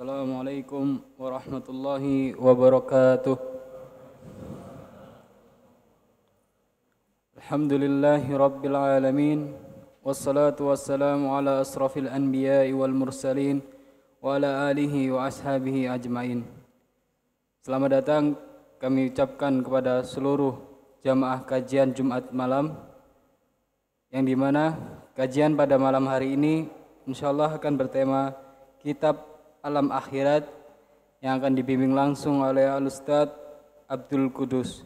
Assalamualaikum warahmatullahi wabarakatuh. Alhamdulillahi rabbil alamin. Wassalatu wassalamu ala asrafil anbiya'i wal mursalin wa ala alihi wa ashabihi ajmain. Selamat datang kami ucapkan kepada seluruh jamaah kajian Jumat malam yang dimana kajian pada malam hari ini insyaallah akan bertema kitab alam akhirat yang akan dibimbing langsung oleh Al-Ustadz Abdul Kudus.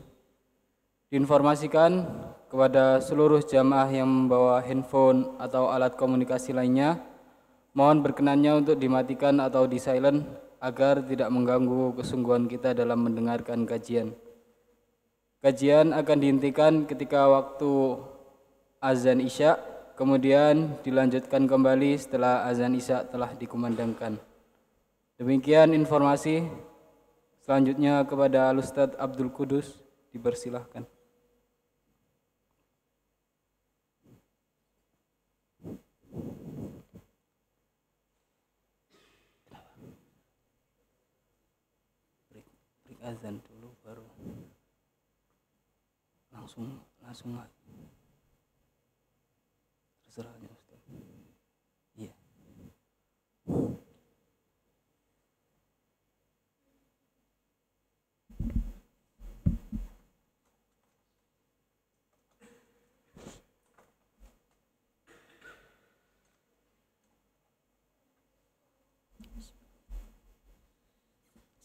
Diinformasikan kepada seluruh jamaah yang membawa handphone atau alat komunikasi lainnya, mohon berkenannya untuk dimatikan atau di silent agar tidak mengganggu kesungguhan kita dalam mendengarkan kajian. Kajian akan dihentikan ketika waktu azan Isya, kemudian dilanjutkan kembali setelah azan Isya telah dikumandangkan. Demikian informasi. Selanjutnya kepada Alustad Abdul Kudus dipersilahkan. azan dulu baru langsung langsung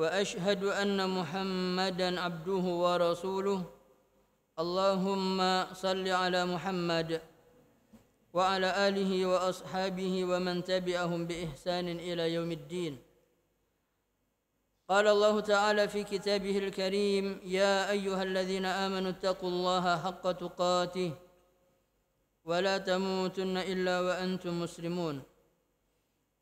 واشهد ان محمدا عبده ورسوله اللهم صل على محمد وعلى اله واصحابه ومن تبعهم باحسان الى يوم الدين قال الله تعالى في كتابه الكريم يا ايها الذين امنوا اتقوا الله حق تقاته ولا تموتن الا وانتم مسلمون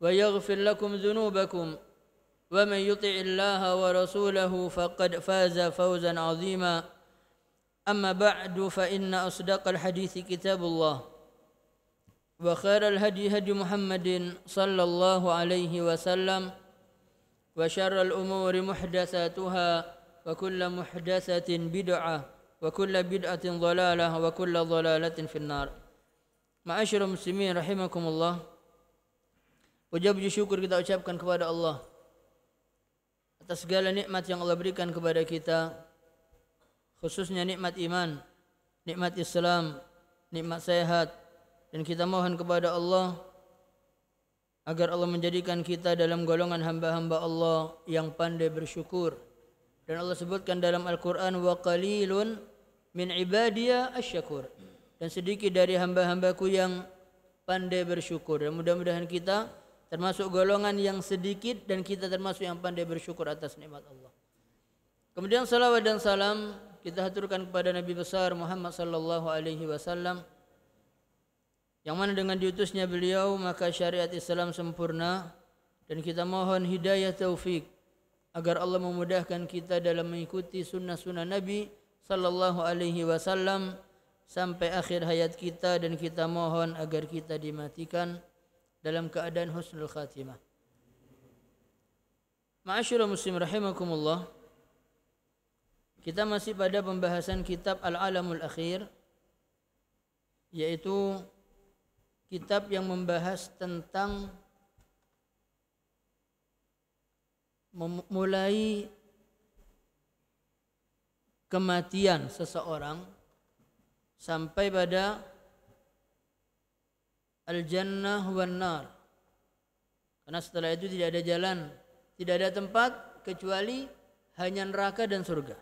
ويغفر لكم ذنوبكم ومن يطع الله ورسوله فقد فاز فوزا عظيما أما بعد فإن أصدق الحديث كتاب الله وخير الهدي هدي محمد صلى الله عليه وسلم وشر الأمور محدثاتها وكل محدثة بدعة وكل بدعة ضلالة وكل ضلالة في النار معاشر المسلمين رحمكم الله Puja puji syukur kita ucapkan kepada Allah atas segala nikmat yang Allah berikan kepada kita khususnya nikmat iman, nikmat Islam, nikmat sehat dan kita mohon kepada Allah agar Allah menjadikan kita dalam golongan hamba-hamba Allah yang pandai bersyukur dan Allah sebutkan dalam Al-Qur'an wa qalilun min ibadiya asyakur dan sedikit dari hamba-hambaku yang pandai bersyukur dan mudah-mudahan kita termasuk golongan yang sedikit dan kita termasuk yang pandai bersyukur atas nikmat Allah. Kemudian salawat dan salam kita haturkan kepada Nabi besar Muhammad sallallahu alaihi wasallam yang mana dengan diutusnya beliau maka syariat Islam sempurna dan kita mohon hidayah taufik agar Allah memudahkan kita dalam mengikuti sunnah-sunnah Nabi sallallahu alaihi wasallam sampai akhir hayat kita dan kita mohon agar kita dimatikan dalam keadaan husnul khatimah. Ma'asyur muslim rahimakumullah. Kita masih pada pembahasan kitab Al-Alamul Akhir yaitu kitab yang membahas tentang memulai kematian seseorang sampai pada al-jannah wan nar. Karena setelah itu tidak ada jalan, tidak ada tempat kecuali hanya neraka dan surga.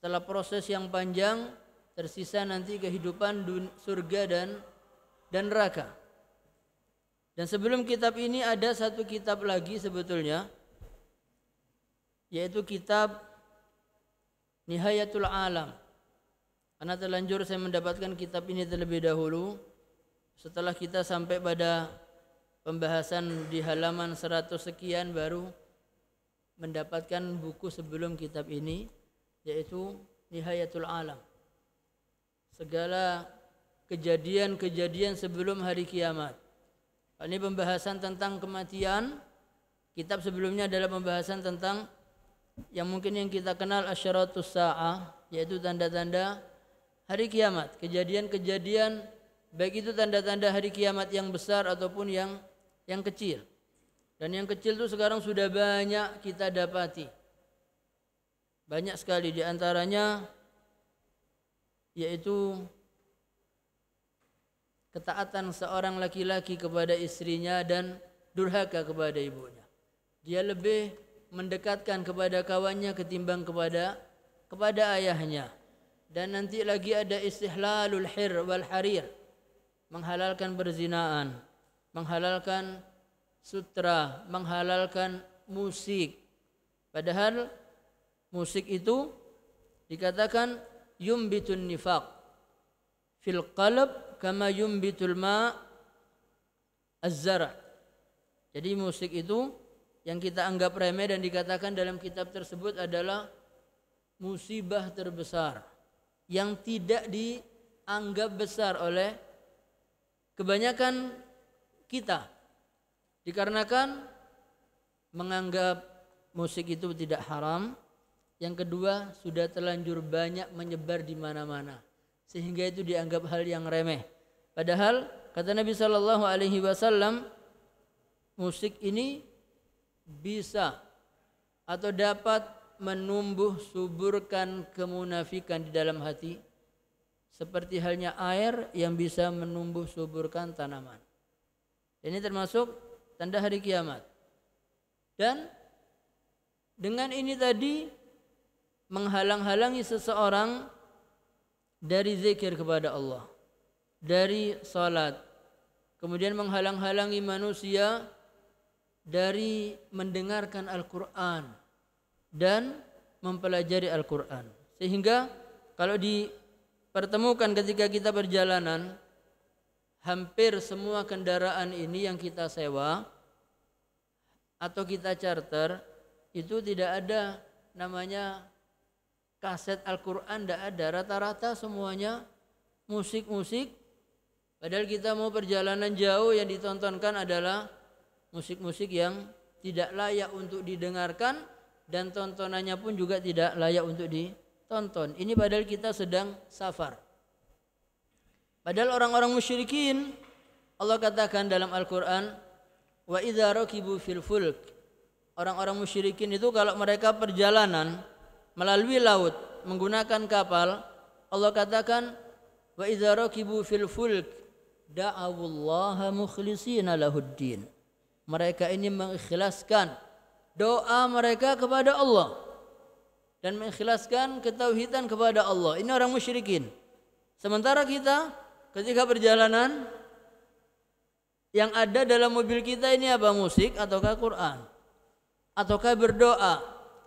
Setelah proses yang panjang tersisa nanti kehidupan dun, surga dan dan neraka. Dan sebelum kitab ini ada satu kitab lagi sebetulnya yaitu kitab Nihayatul Alam. Karena terlanjur saya mendapatkan kitab ini terlebih dahulu setelah kita sampai pada pembahasan di halaman 100 sekian baru mendapatkan buku sebelum kitab ini yaitu Nihayatul Alam. Segala kejadian-kejadian sebelum hari kiamat. Ini pembahasan tentang kematian. Kitab sebelumnya adalah pembahasan tentang yang mungkin yang kita kenal asyaratus sa'ah yaitu tanda-tanda hari kiamat, kejadian-kejadian Baik itu tanda-tanda hari kiamat yang besar ataupun yang yang kecil. Dan yang kecil itu sekarang sudah banyak kita dapati. Banyak sekali di antaranya yaitu ketaatan seorang laki-laki kepada istrinya dan durhaka kepada ibunya. Dia lebih mendekatkan kepada kawannya ketimbang kepada kepada ayahnya. Dan nanti lagi ada istihlalul hir wal harir menghalalkan berzinaan, menghalalkan sutra, menghalalkan musik. Padahal musik itu dikatakan yumbitun nifaq fil qalb kama yumbitul ma az Jadi musik itu yang kita anggap remeh dan dikatakan dalam kitab tersebut adalah musibah terbesar yang tidak dianggap besar oleh kebanyakan kita dikarenakan menganggap musik itu tidak haram yang kedua sudah terlanjur banyak menyebar di mana-mana sehingga itu dianggap hal yang remeh padahal kata Nabi Shallallahu Alaihi Wasallam musik ini bisa atau dapat menumbuh suburkan kemunafikan di dalam hati seperti halnya air yang bisa menumbuh suburkan tanaman. Ini termasuk tanda hari kiamat. Dan dengan ini tadi menghalang-halangi seseorang dari zikir kepada Allah, dari salat, kemudian menghalang-halangi manusia dari mendengarkan Al-Qur'an dan mempelajari Al-Qur'an. Sehingga kalau di pertemukan ketika kita perjalanan, hampir semua kendaraan ini yang kita sewa atau kita charter itu tidak ada namanya kaset Al-Quran tidak ada rata-rata semuanya musik-musik padahal kita mau perjalanan jauh yang ditontonkan adalah musik-musik yang tidak layak untuk didengarkan dan tontonannya pun juga tidak layak untuk di tonton. Ini padahal kita sedang safar. Padahal orang-orang musyrikin Allah katakan dalam Al-Qur'an wa idza rakibu fil fulk orang-orang musyrikin itu kalau mereka perjalanan melalui laut menggunakan kapal Allah katakan wa idza rakibu fil fulk da'awullaha mukhlishina lahuddin mereka ini mengikhlaskan doa mereka kepada Allah dan mengikhlaskan ketauhidan kepada Allah. Ini orang musyrikin. Sementara kita ketika perjalanan yang ada dalam mobil kita ini apa musik ataukah Quran ataukah berdoa.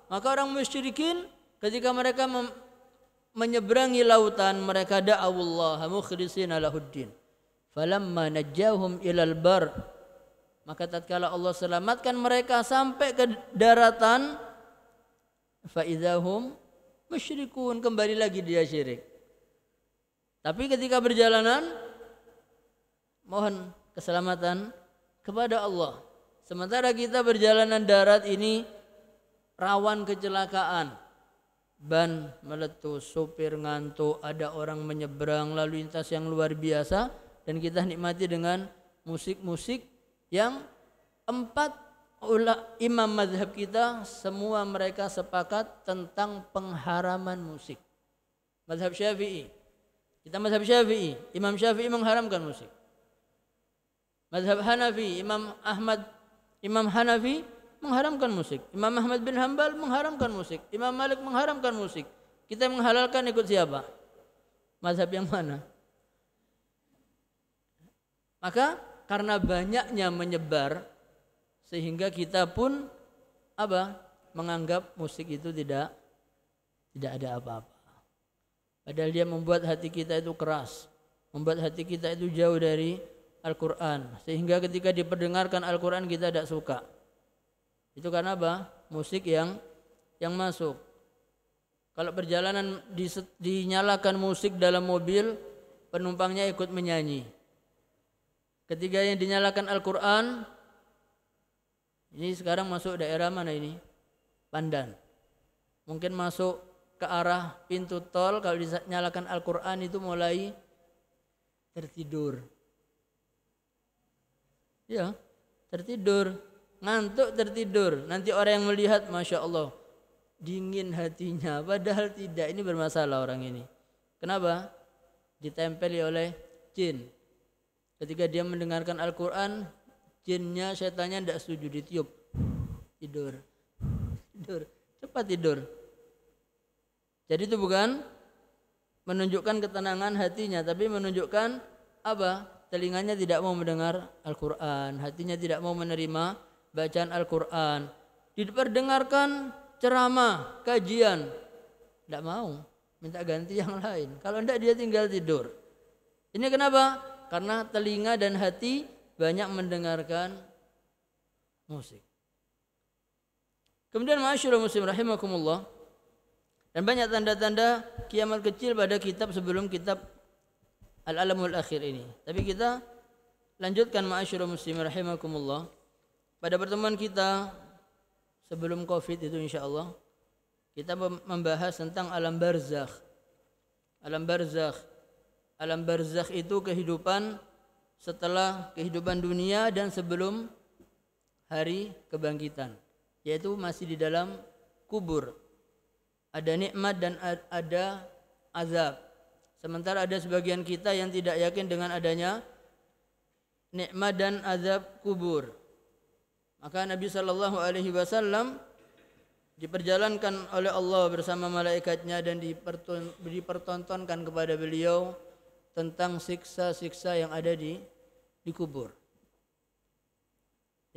Maka orang musyrikin ketika mereka menyeberangi lautan mereka da'awullaha mukhlisina lahuddin. Falamma najjahum ilal bar maka tatkala Allah selamatkan mereka sampai ke daratan Faizahum, musyrikun kembali lagi dia syirik. Tapi ketika berjalanan mohon keselamatan kepada Allah. Sementara kita berjalanan darat ini rawan kecelakaan. Ban meletus, sopir ngantuk, ada orang menyeberang lalu lintas yang luar biasa dan kita nikmati dengan musik-musik yang empat ula, imam mazhab kita semua mereka sepakat tentang pengharaman musik. Mazhab Syafi'i. Kita mazhab Syafi'i, Imam Syafi'i mengharamkan musik. Mazhab Hanafi, Imam Ahmad Imam Hanafi mengharamkan musik. Imam Ahmad bin Hambal mengharamkan musik. Imam Malik mengharamkan musik. Kita menghalalkan ikut siapa? Mazhab yang mana? Maka karena banyaknya menyebar sehingga kita pun apa menganggap musik itu tidak tidak ada apa-apa. Padahal dia membuat hati kita itu keras, membuat hati kita itu jauh dari Al-Quran. Sehingga ketika diperdengarkan Al-Quran kita tidak suka. Itu karena apa? Musik yang yang masuk. Kalau perjalanan di, dinyalakan musik dalam mobil, penumpangnya ikut menyanyi. Ketika yang dinyalakan Al-Quran, ini sekarang masuk daerah mana ini? Pandan. Mungkin masuk ke arah pintu tol kalau dinyalakan Al-Qur'an itu mulai tertidur. Ya, tertidur, ngantuk tertidur. Nanti orang yang melihat, masya Allah, dingin hatinya. Padahal tidak, ini bermasalah orang ini. Kenapa? Ditempeli oleh jin. Ketika dia mendengarkan Al-Quran, jinnya setannya tidak setuju ditiup tidur tidur cepat tidur jadi itu bukan menunjukkan ketenangan hatinya tapi menunjukkan apa telinganya tidak mau mendengar Al-Quran hatinya tidak mau menerima bacaan Al-Quran diperdengarkan ceramah kajian tidak mau minta ganti yang lain kalau tidak dia tinggal tidur ini kenapa karena telinga dan hati banyak mendengarkan musik. Kemudian masyur muslim rahimakumullah dan banyak tanda-tanda kiamat kecil pada kitab sebelum kitab Al-Alamul Akhir ini. Tapi kita lanjutkan masyur muslim rahimakumullah pada pertemuan kita sebelum Covid itu insyaallah kita membahas tentang alam barzakh. Alam barzakh. Alam barzakh itu kehidupan setelah kehidupan dunia dan sebelum hari kebangkitan yaitu masih di dalam kubur ada nikmat dan ada azab sementara ada sebagian kita yang tidak yakin dengan adanya nikmat dan azab kubur maka Nabi sallallahu alaihi wasallam diperjalankan oleh Allah bersama malaikatnya dan dipertontonkan kepada beliau tentang siksa-siksa yang ada di di kubur.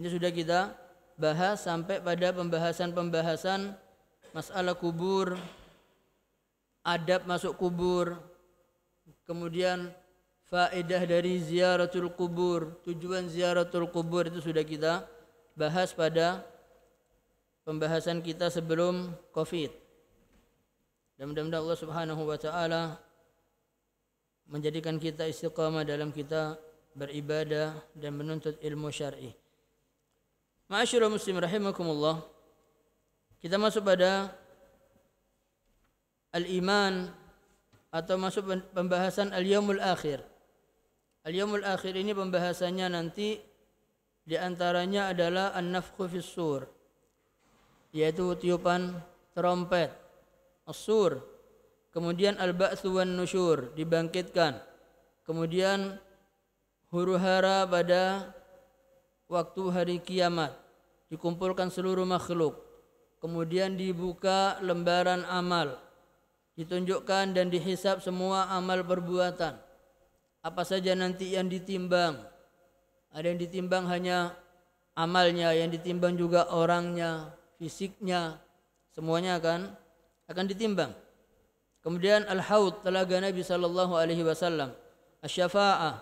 Ini sudah kita bahas sampai pada pembahasan-pembahasan masalah kubur, adab masuk kubur, kemudian faedah dari ziaratul kubur, tujuan ziaratul kubur itu sudah kita bahas pada pembahasan kita sebelum Covid. Dan mudah-mudahan Allah Subhanahu wa taala menjadikan kita istiqamah dalam kita beribadah dan menuntut ilmu syar'i. Ma'asyiral muslim rahimakumullah. Kita masuk pada al-iman atau masuk pembahasan al-yaumul akhir. Al-yaumul akhir ini pembahasannya nanti di antaranya adalah an-nafkhu fis sur yaitu tiupan trompet. As-sur kemudian al basu wan nusyur dibangkitkan kemudian huru hara pada waktu hari kiamat dikumpulkan seluruh makhluk kemudian dibuka lembaran amal ditunjukkan dan dihisap semua amal perbuatan apa saja nanti yang ditimbang ada yang ditimbang hanya amalnya yang ditimbang juga orangnya fisiknya semuanya akan akan ditimbang Kemudian al-haud telaga Nabi sallallahu alaihi wasallam. Asy-syafa'ah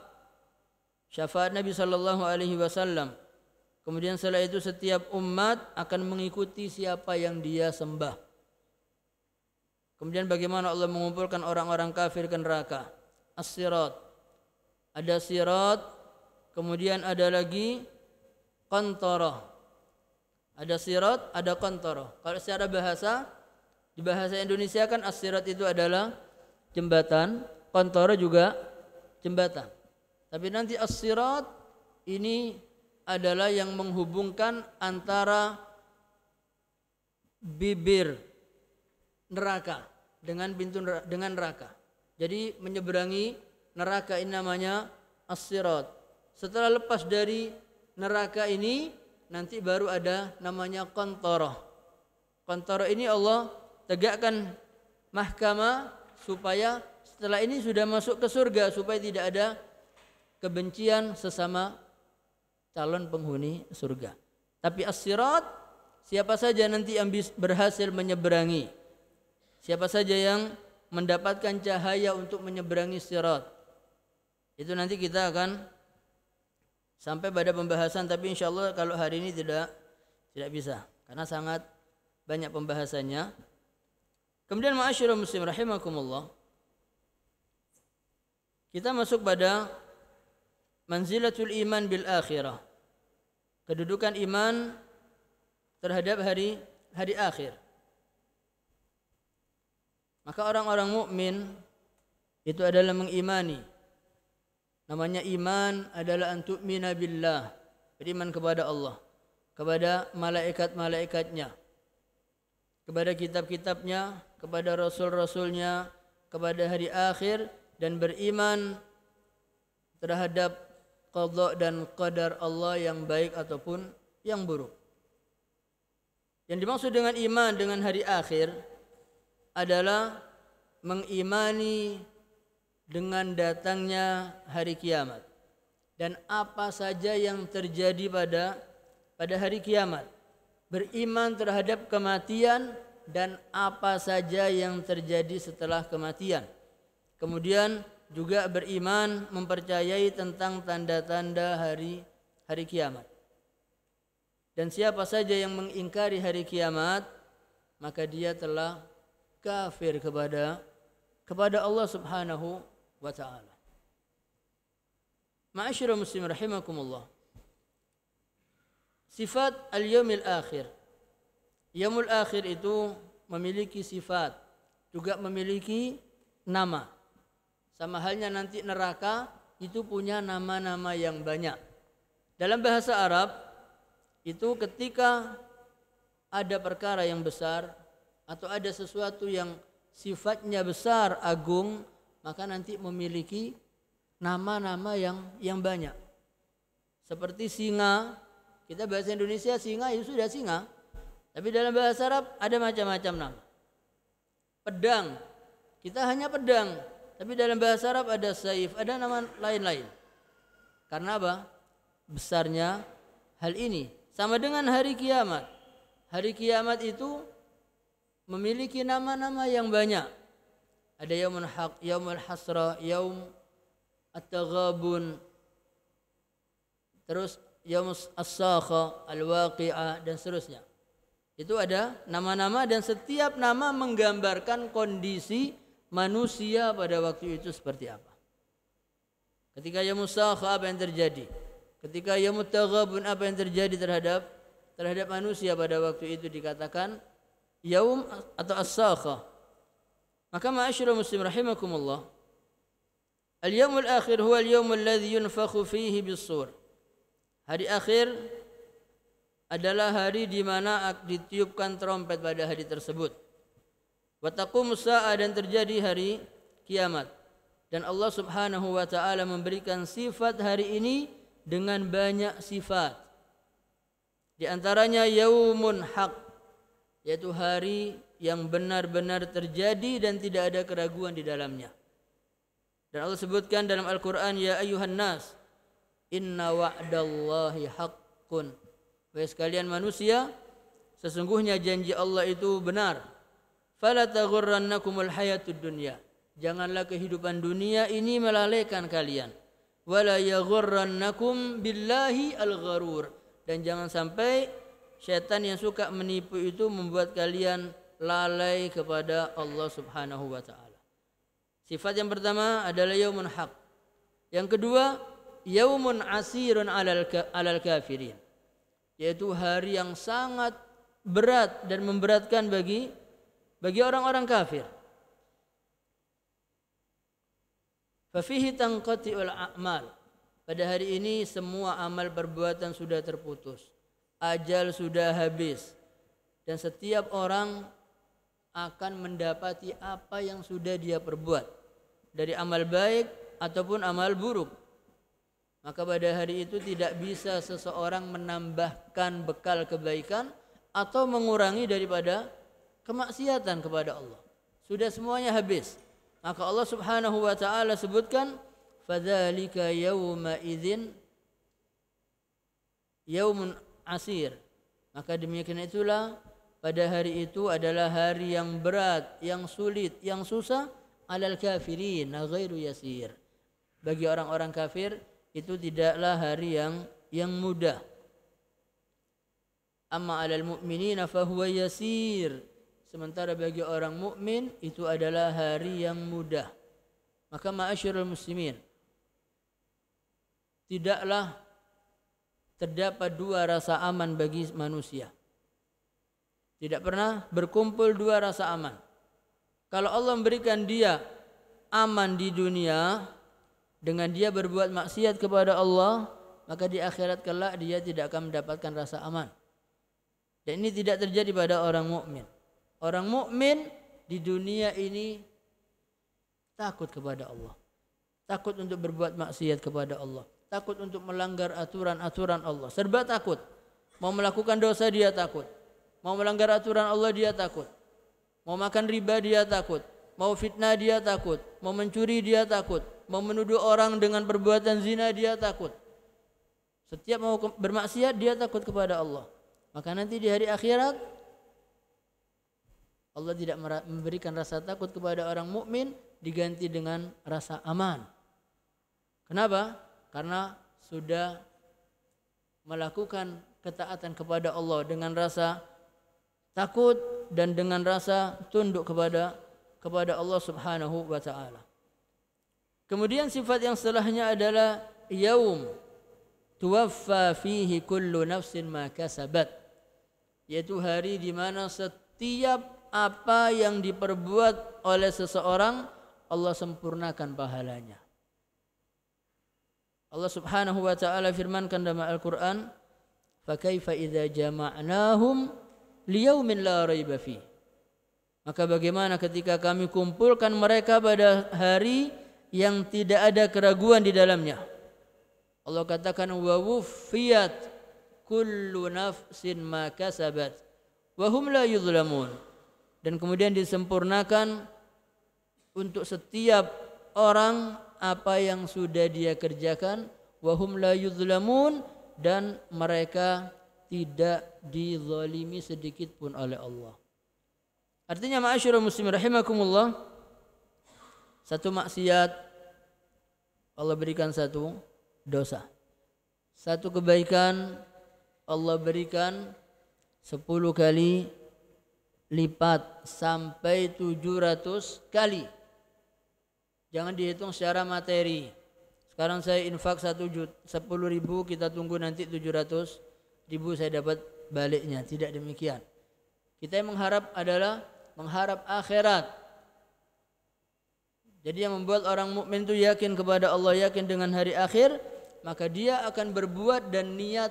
syafaat Nabi sallallahu alaihi wasallam. Kemudian setelah itu setiap umat akan mengikuti siapa yang dia sembah. Kemudian bagaimana Allah mengumpulkan orang-orang kafir ke neraka? As-sirat. Ada sirat, kemudian ada lagi qantarah. Ada sirat, ada qantarah. Kalau secara bahasa di bahasa Indonesia kan asirat itu adalah jembatan, kontoro juga jembatan. Tapi nanti asirat ini adalah yang menghubungkan antara bibir neraka dengan pintu neraka, dengan neraka. Jadi menyeberangi neraka ini namanya asirat. Setelah lepas dari neraka ini nanti baru ada namanya kontoroh. Kontoroh ini Allah tegakkan mahkamah supaya setelah ini sudah masuk ke surga supaya tidak ada kebencian sesama calon penghuni surga. Tapi as-sirat siapa saja nanti yang berhasil menyeberangi siapa saja yang mendapatkan cahaya untuk menyeberangi sirat itu nanti kita akan sampai pada pembahasan tapi insya Allah kalau hari ini tidak tidak bisa karena sangat banyak pembahasannya Kemudian ma'asyiral muslim rahimakumullah. Kita masuk pada manzilatul iman bil akhirah. Kedudukan iman terhadap hari hari akhir. Maka orang-orang mukmin itu adalah mengimani. Namanya iman adalah antuk billah, beriman kepada Allah, kepada malaikat-malaikatnya, kepada kitab-kitabnya, kepada rasul-rasulnya, kepada hari akhir dan beriman terhadap qadha dan qadar Allah yang baik ataupun yang buruk. Yang dimaksud dengan iman dengan hari akhir adalah mengimani dengan datangnya hari kiamat dan apa saja yang terjadi pada pada hari kiamat. Beriman terhadap kematian dan apa saja yang terjadi setelah kematian. Kemudian juga beriman mempercayai tentang tanda-tanda hari hari kiamat. Dan siapa saja yang mengingkari hari kiamat, maka dia telah kafir kepada kepada Allah Subhanahu wa taala. Ma'asyiral muslimin rahimakumullah. Sifat al-yaumil akhir Yamul akhir itu memiliki sifat, juga memiliki nama. Sama halnya nanti neraka itu punya nama-nama yang banyak. Dalam bahasa Arab itu ketika ada perkara yang besar atau ada sesuatu yang sifatnya besar, agung, maka nanti memiliki nama-nama yang yang banyak. Seperti singa, kita bahasa Indonesia singa itu ya sudah singa, tapi dalam bahasa Arab ada macam-macam nama. Pedang, kita hanya pedang, tapi dalam bahasa Arab ada saif, ada nama lain-lain. Karena apa? Besarnya hal ini sama dengan hari kiamat. Hari kiamat itu memiliki nama-nama yang banyak. Ada yaumul haq, yaumul hasra, yaum at-taghabun. Terus Yom as-sakha, al-waqi'ah dan seterusnya. Itu ada nama-nama dan setiap nama menggambarkan kondisi manusia pada waktu itu seperti apa. Ketika ya musakha apa yang terjadi? Ketika ya mutaghabun apa yang terjadi terhadap terhadap manusia pada waktu itu dikatakan yaum atau as-sakha. Maka ma'asyiral muslim rahimakumullah. Al-yaumul akhir huwa al-yaumul ladzi yunfakhu fihi bis-sur. Hari akhir adalah hari di mana ditiupkan trompet pada hari tersebut. Wataku sa'ah dan terjadi hari kiamat. Dan Allah subhanahu wa ta'ala memberikan sifat hari ini dengan banyak sifat. Di antaranya yaumun haq. Yaitu hari yang benar-benar terjadi dan tidak ada keraguan di dalamnya. Dan Allah sebutkan dalam Al-Quran, Ya ayuhan nas, inna wa'dallahi haqqun. Wahai sekalian manusia, sesungguhnya janji Allah itu benar. Fala taghurrannakumul hayatud dunya. Janganlah kehidupan dunia ini melalaikan kalian. Wala yaghurrannakum billahi al-gharur. Dan jangan sampai setan yang suka menipu itu membuat kalian lalai kepada Allah Subhanahu wa taala. Sifat yang pertama adalah yaumun haq. Yang kedua, yaumun asirun alal, alal kafirin yaitu hari yang sangat berat dan memberatkan bagi bagi orang-orang kafir. Fafihi ul a'mal. Pada hari ini semua amal perbuatan sudah terputus. Ajal sudah habis. Dan setiap orang akan mendapati apa yang sudah dia perbuat. Dari amal baik ataupun amal buruk. Maka pada hari itu tidak bisa seseorang menambahkan bekal kebaikan atau mengurangi daripada kemaksiatan kepada Allah. Sudah semuanya habis. Maka Allah Subhanahu wa taala sebutkan fadzalika yauma idzin yaumun asir. Maka demikian itulah pada hari itu adalah hari yang berat, yang sulit, yang susah alal kafirin ghairu yasir. Bagi orang-orang kafir itu tidaklah hari yang yang mudah. Amma 'alal mu'minina fahuwa yasir. Sementara bagi orang mukmin itu adalah hari yang mudah. Maka ma'asyiral muslimin tidaklah terdapat dua rasa aman bagi manusia. Tidak pernah berkumpul dua rasa aman. Kalau Allah memberikan dia aman di dunia, dengan dia berbuat maksiat kepada Allah maka di akhirat kelak dia tidak akan mendapatkan rasa aman dan ini tidak terjadi pada orang mukmin orang mukmin di dunia ini takut kepada Allah takut untuk berbuat maksiat kepada Allah takut untuk melanggar aturan-aturan Allah serba takut mau melakukan dosa dia takut mau melanggar aturan Allah dia takut mau makan riba dia takut mau fitnah dia takut mau mencuri dia takut mau menuduh orang dengan perbuatan zina dia takut. Setiap mau bermaksiat dia takut kepada Allah. Maka nanti di hari akhirat Allah tidak memberikan rasa takut kepada orang mukmin diganti dengan rasa aman. Kenapa? Karena sudah melakukan ketaatan kepada Allah dengan rasa takut dan dengan rasa tunduk kepada kepada Allah Subhanahu wa taala. Kemudian sifat yang setelahnya adalah yaum tuwaffa fihi kullu nafsin ma kasabat. Yaitu hari di mana setiap apa yang diperbuat oleh seseorang Allah sempurnakan pahalanya. Allah Subhanahu wa taala firmankan dalam Al-Qur'an, "Fa kaifa idza jama'nahum liyaumin la raiba fi." Maka bagaimana ketika kami kumpulkan mereka pada hari yang tidak ada keraguan di dalamnya. Allah katakan wa wufiyat kullu nafsin ma kasabat wa hum la yuzlamun. Dan kemudian disempurnakan untuk setiap orang apa yang sudah dia kerjakan wa hum la yuzlamun dan mereka tidak dizalimi sedikit pun oleh Allah. Artinya ma'asyiral muslimin rahimakumullah satu maksiat Allah berikan satu dosa. Satu kebaikan Allah berikan sepuluh kali lipat sampai tujuh ratus kali. Jangan dihitung secara materi. Sekarang saya infak satu juta, sepuluh ribu, kita tunggu nanti tujuh ratus ribu saya dapat baliknya. Tidak demikian. Kita yang mengharap adalah mengharap akhirat jadi yang membuat orang mukmin itu yakin kepada Allah, yakin dengan hari akhir, maka dia akan berbuat dan niat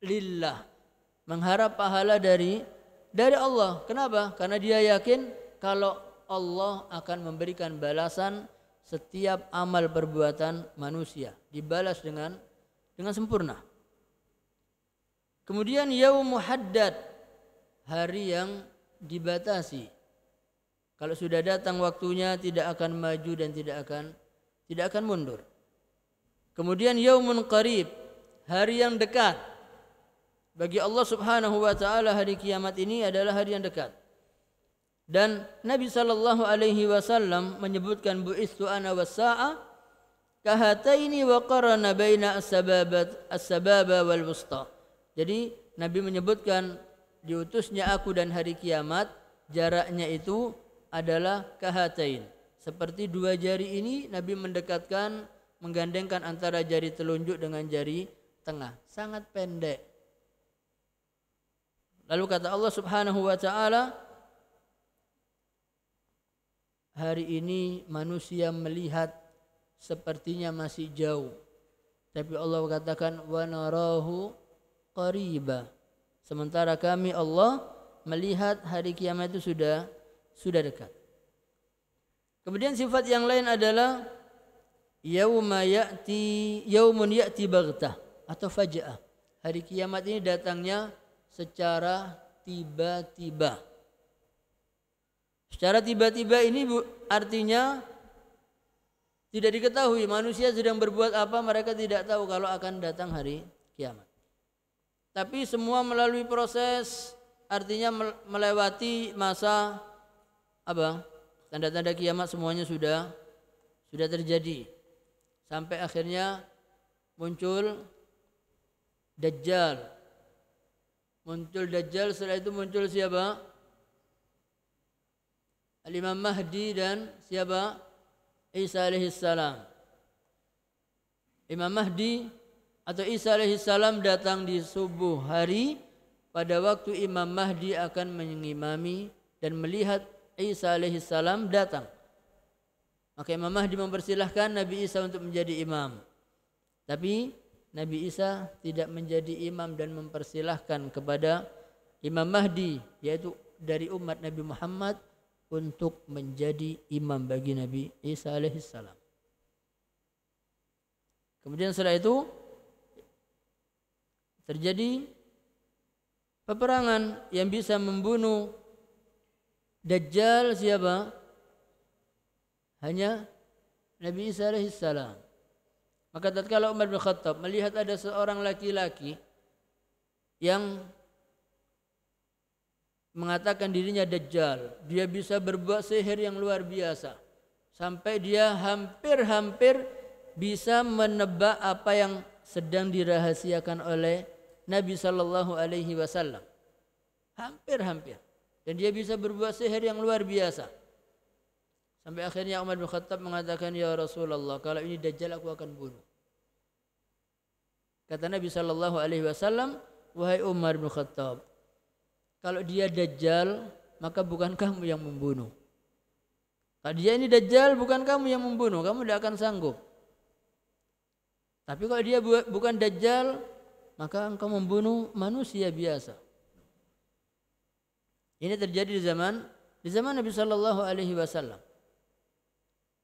lillah, mengharap pahala dari dari Allah. Kenapa? Karena dia yakin kalau Allah akan memberikan balasan setiap amal perbuatan manusia dibalas dengan dengan sempurna. Kemudian yaum hari yang dibatasi kalau sudah datang waktunya tidak akan maju dan tidak akan tidak akan mundur. Kemudian yaumun qarib, hari yang dekat. Bagi Allah Subhanahu wa taala hari kiamat ini adalah hari yang dekat. Dan Nabi sallallahu alaihi wasallam menyebutkan buistu ana wasaa kahataini wa qarana baina as-sababat as-sababa wal wusta. Jadi Nabi menyebutkan diutusnya aku dan hari kiamat jaraknya itu adalah kahatain. Seperti dua jari ini Nabi mendekatkan menggandengkan antara jari telunjuk dengan jari tengah. Sangat pendek. Lalu kata Allah Subhanahu wa taala, hari ini manusia melihat sepertinya masih jauh. Tapi Allah katakan wa narahu qariba. Sementara kami Allah melihat hari kiamat itu sudah sudah dekat. Kemudian sifat yang lain adalah yauma ya'ti yaumun ya'ti baghtah atau faja'ah. Hari kiamat ini datangnya secara tiba-tiba. Secara tiba-tiba ini artinya tidak diketahui manusia sedang berbuat apa mereka tidak tahu kalau akan datang hari kiamat. Tapi semua melalui proses artinya melewati masa apa tanda-tanda kiamat semuanya sudah sudah terjadi sampai akhirnya muncul Dajjal muncul Dajjal setelah itu muncul siapa Al-Imam Mahdi dan siapa Isa alaihissalam Imam Mahdi atau Isa alaihissalam datang di subuh hari pada waktu Imam Mahdi akan mengimami dan melihat Isa alaihissalam datang. Maka Imam Mahdi mempersilahkan Nabi Isa untuk menjadi imam. Tapi Nabi Isa tidak menjadi imam dan mempersilahkan kepada Imam Mahdi yaitu dari umat Nabi Muhammad untuk menjadi imam bagi Nabi Isa alaihissalam. Kemudian setelah itu terjadi peperangan yang bisa membunuh Dajjal siapa? Hanya Nabi Isa alaihissalam. Maka tatkala Umar bin Khattab melihat ada seorang laki-laki yang mengatakan dirinya dajjal, dia bisa berbuat sihir yang luar biasa sampai dia hampir-hampir bisa menebak apa yang sedang dirahasiakan oleh Nabi Shallallahu alaihi wasallam. Hampir-hampir dan dia bisa berbuat sihir yang luar biasa. Sampai akhirnya Umar bin Khattab mengatakan, "Ya Rasulullah, kalau ini dajjal aku akan bunuh." Kata Nabi sallallahu alaihi wasallam, "Wahai Umar bin Khattab, kalau dia dajjal, maka bukan kamu yang membunuh. Kalau dia ini dajjal, bukan kamu yang membunuh, kamu tidak akan sanggup. Tapi kalau dia bukan dajjal, maka engkau membunuh manusia biasa." Ini terjadi di zaman di zaman Nabi Shallallahu Alaihi Wasallam.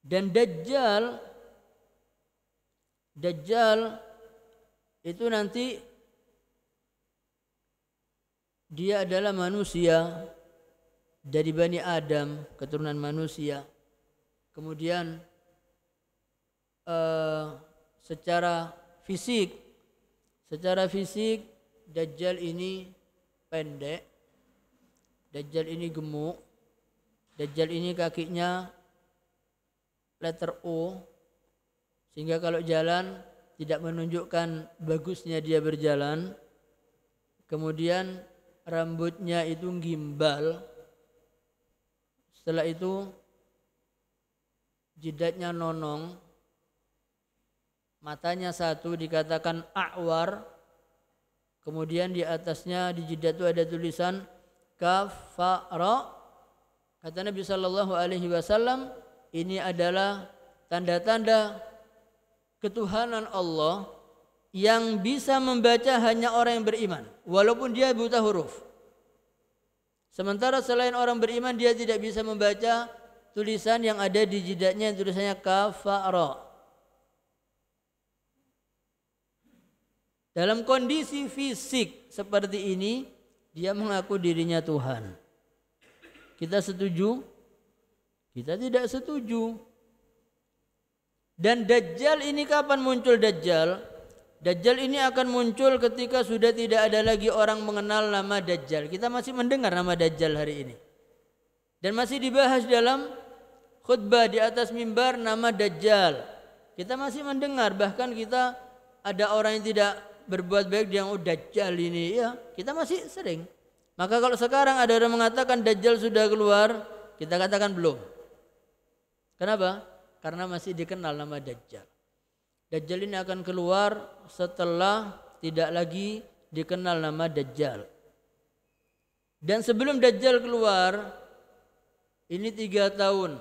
Dan Dajjal Dajjal itu nanti dia adalah manusia dari Bani Adam, keturunan manusia. Kemudian uh, secara fisik, secara fisik Dajjal ini pendek Dajjal ini gemuk, Dajjal ini kakinya letter O, sehingga kalau jalan tidak menunjukkan bagusnya dia berjalan. Kemudian rambutnya itu gimbal. Setelah itu jidatnya nonong, matanya satu dikatakan akwar, kemudian di atasnya di jidat itu ada tulisan kafara kata Nabi Shallallahu Alaihi Wasallam ini adalah tanda-tanda ketuhanan Allah yang bisa membaca hanya orang yang beriman walaupun dia buta huruf sementara selain orang beriman dia tidak bisa membaca tulisan yang ada di jidatnya yang tulisannya kafara dalam kondisi fisik seperti ini dia mengaku dirinya Tuhan. Kita setuju? Kita tidak setuju. Dan Dajjal ini kapan muncul Dajjal? Dajjal ini akan muncul ketika sudah tidak ada lagi orang mengenal nama Dajjal. Kita masih mendengar nama Dajjal hari ini. Dan masih dibahas dalam khutbah di atas mimbar nama Dajjal. Kita masih mendengar bahkan kita ada orang yang tidak berbuat baik dia oh dajjal ini ya kita masih sering maka kalau sekarang ada orang mengatakan dajjal sudah keluar kita katakan belum kenapa karena masih dikenal nama dajjal dajjal ini akan keluar setelah tidak lagi dikenal nama dajjal dan sebelum dajjal keluar ini tiga tahun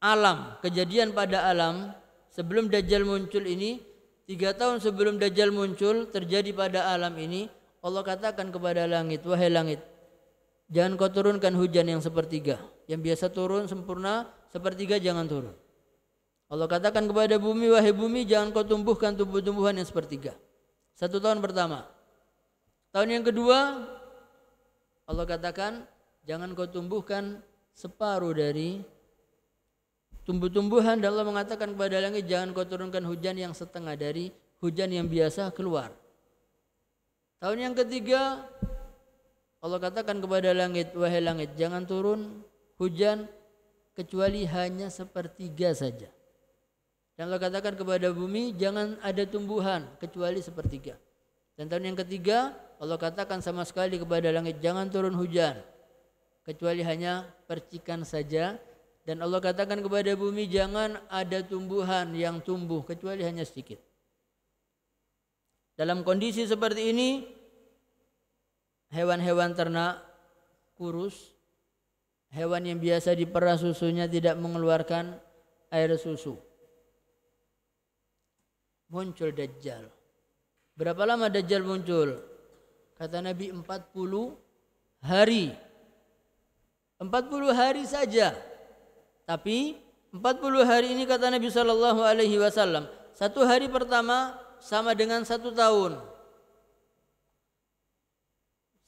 alam kejadian pada alam sebelum dajjal muncul ini Tiga tahun sebelum Dajjal muncul terjadi pada alam ini Allah katakan kepada langit Wahai langit Jangan kau turunkan hujan yang sepertiga Yang biasa turun sempurna Sepertiga jangan turun Allah katakan kepada bumi Wahai bumi jangan kau tumbuhkan tumbuh-tumbuhan yang sepertiga Satu tahun pertama Tahun yang kedua Allah katakan jangan kau tumbuhkan separuh dari Tumbuh-tumbuhan Allah mengatakan kepada langit jangan kau turunkan hujan yang setengah dari hujan yang biasa keluar. Tahun yang ketiga Allah katakan kepada langit, wahai langit jangan turun hujan kecuali hanya sepertiga saja. Dan Allah katakan kepada bumi jangan ada tumbuhan kecuali sepertiga. Dan tahun yang ketiga Allah katakan sama sekali kepada langit jangan turun hujan kecuali hanya percikan saja dan Allah katakan kepada bumi jangan ada tumbuhan yang tumbuh kecuali hanya sedikit. Dalam kondisi seperti ini hewan-hewan ternak kurus, hewan yang biasa diperah susunya tidak mengeluarkan air susu. Muncul Dajjal. Berapa lama Dajjal muncul? Kata Nabi 40 hari. 40 hari saja tapi 40 hari ini kata Nabi Shallallahu Alaihi Wasallam satu hari pertama sama dengan satu tahun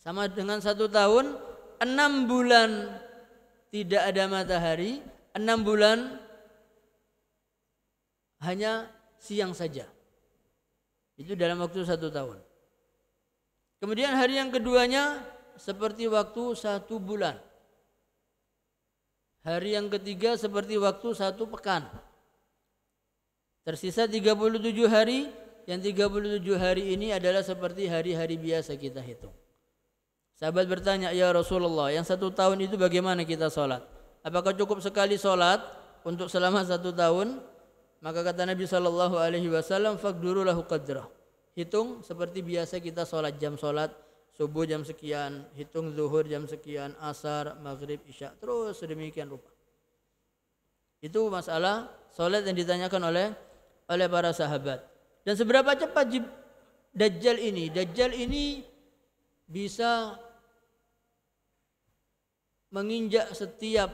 sama dengan satu tahun enam bulan tidak ada matahari enam bulan hanya siang saja itu dalam waktu satu tahun kemudian hari yang keduanya seperti waktu satu bulan Hari yang ketiga seperti waktu satu pekan. Tersisa 37 hari, yang 37 hari ini adalah seperti hari-hari biasa kita hitung. Sahabat bertanya, Ya Rasulullah, yang satu tahun itu bagaimana kita sholat? Apakah cukup sekali sholat untuk selama satu tahun? Maka kata Nabi Shallallahu Alaihi Wasallam, fakdurulahu qadrah. Hitung seperti biasa kita sholat jam sholat subuh jam sekian, hitung zuhur jam sekian, asar, maghrib, isya, terus sedemikian rupa. Itu masalah solat yang ditanyakan oleh oleh para sahabat. Dan seberapa cepat Dajjal ini? Dajjal ini bisa menginjak setiap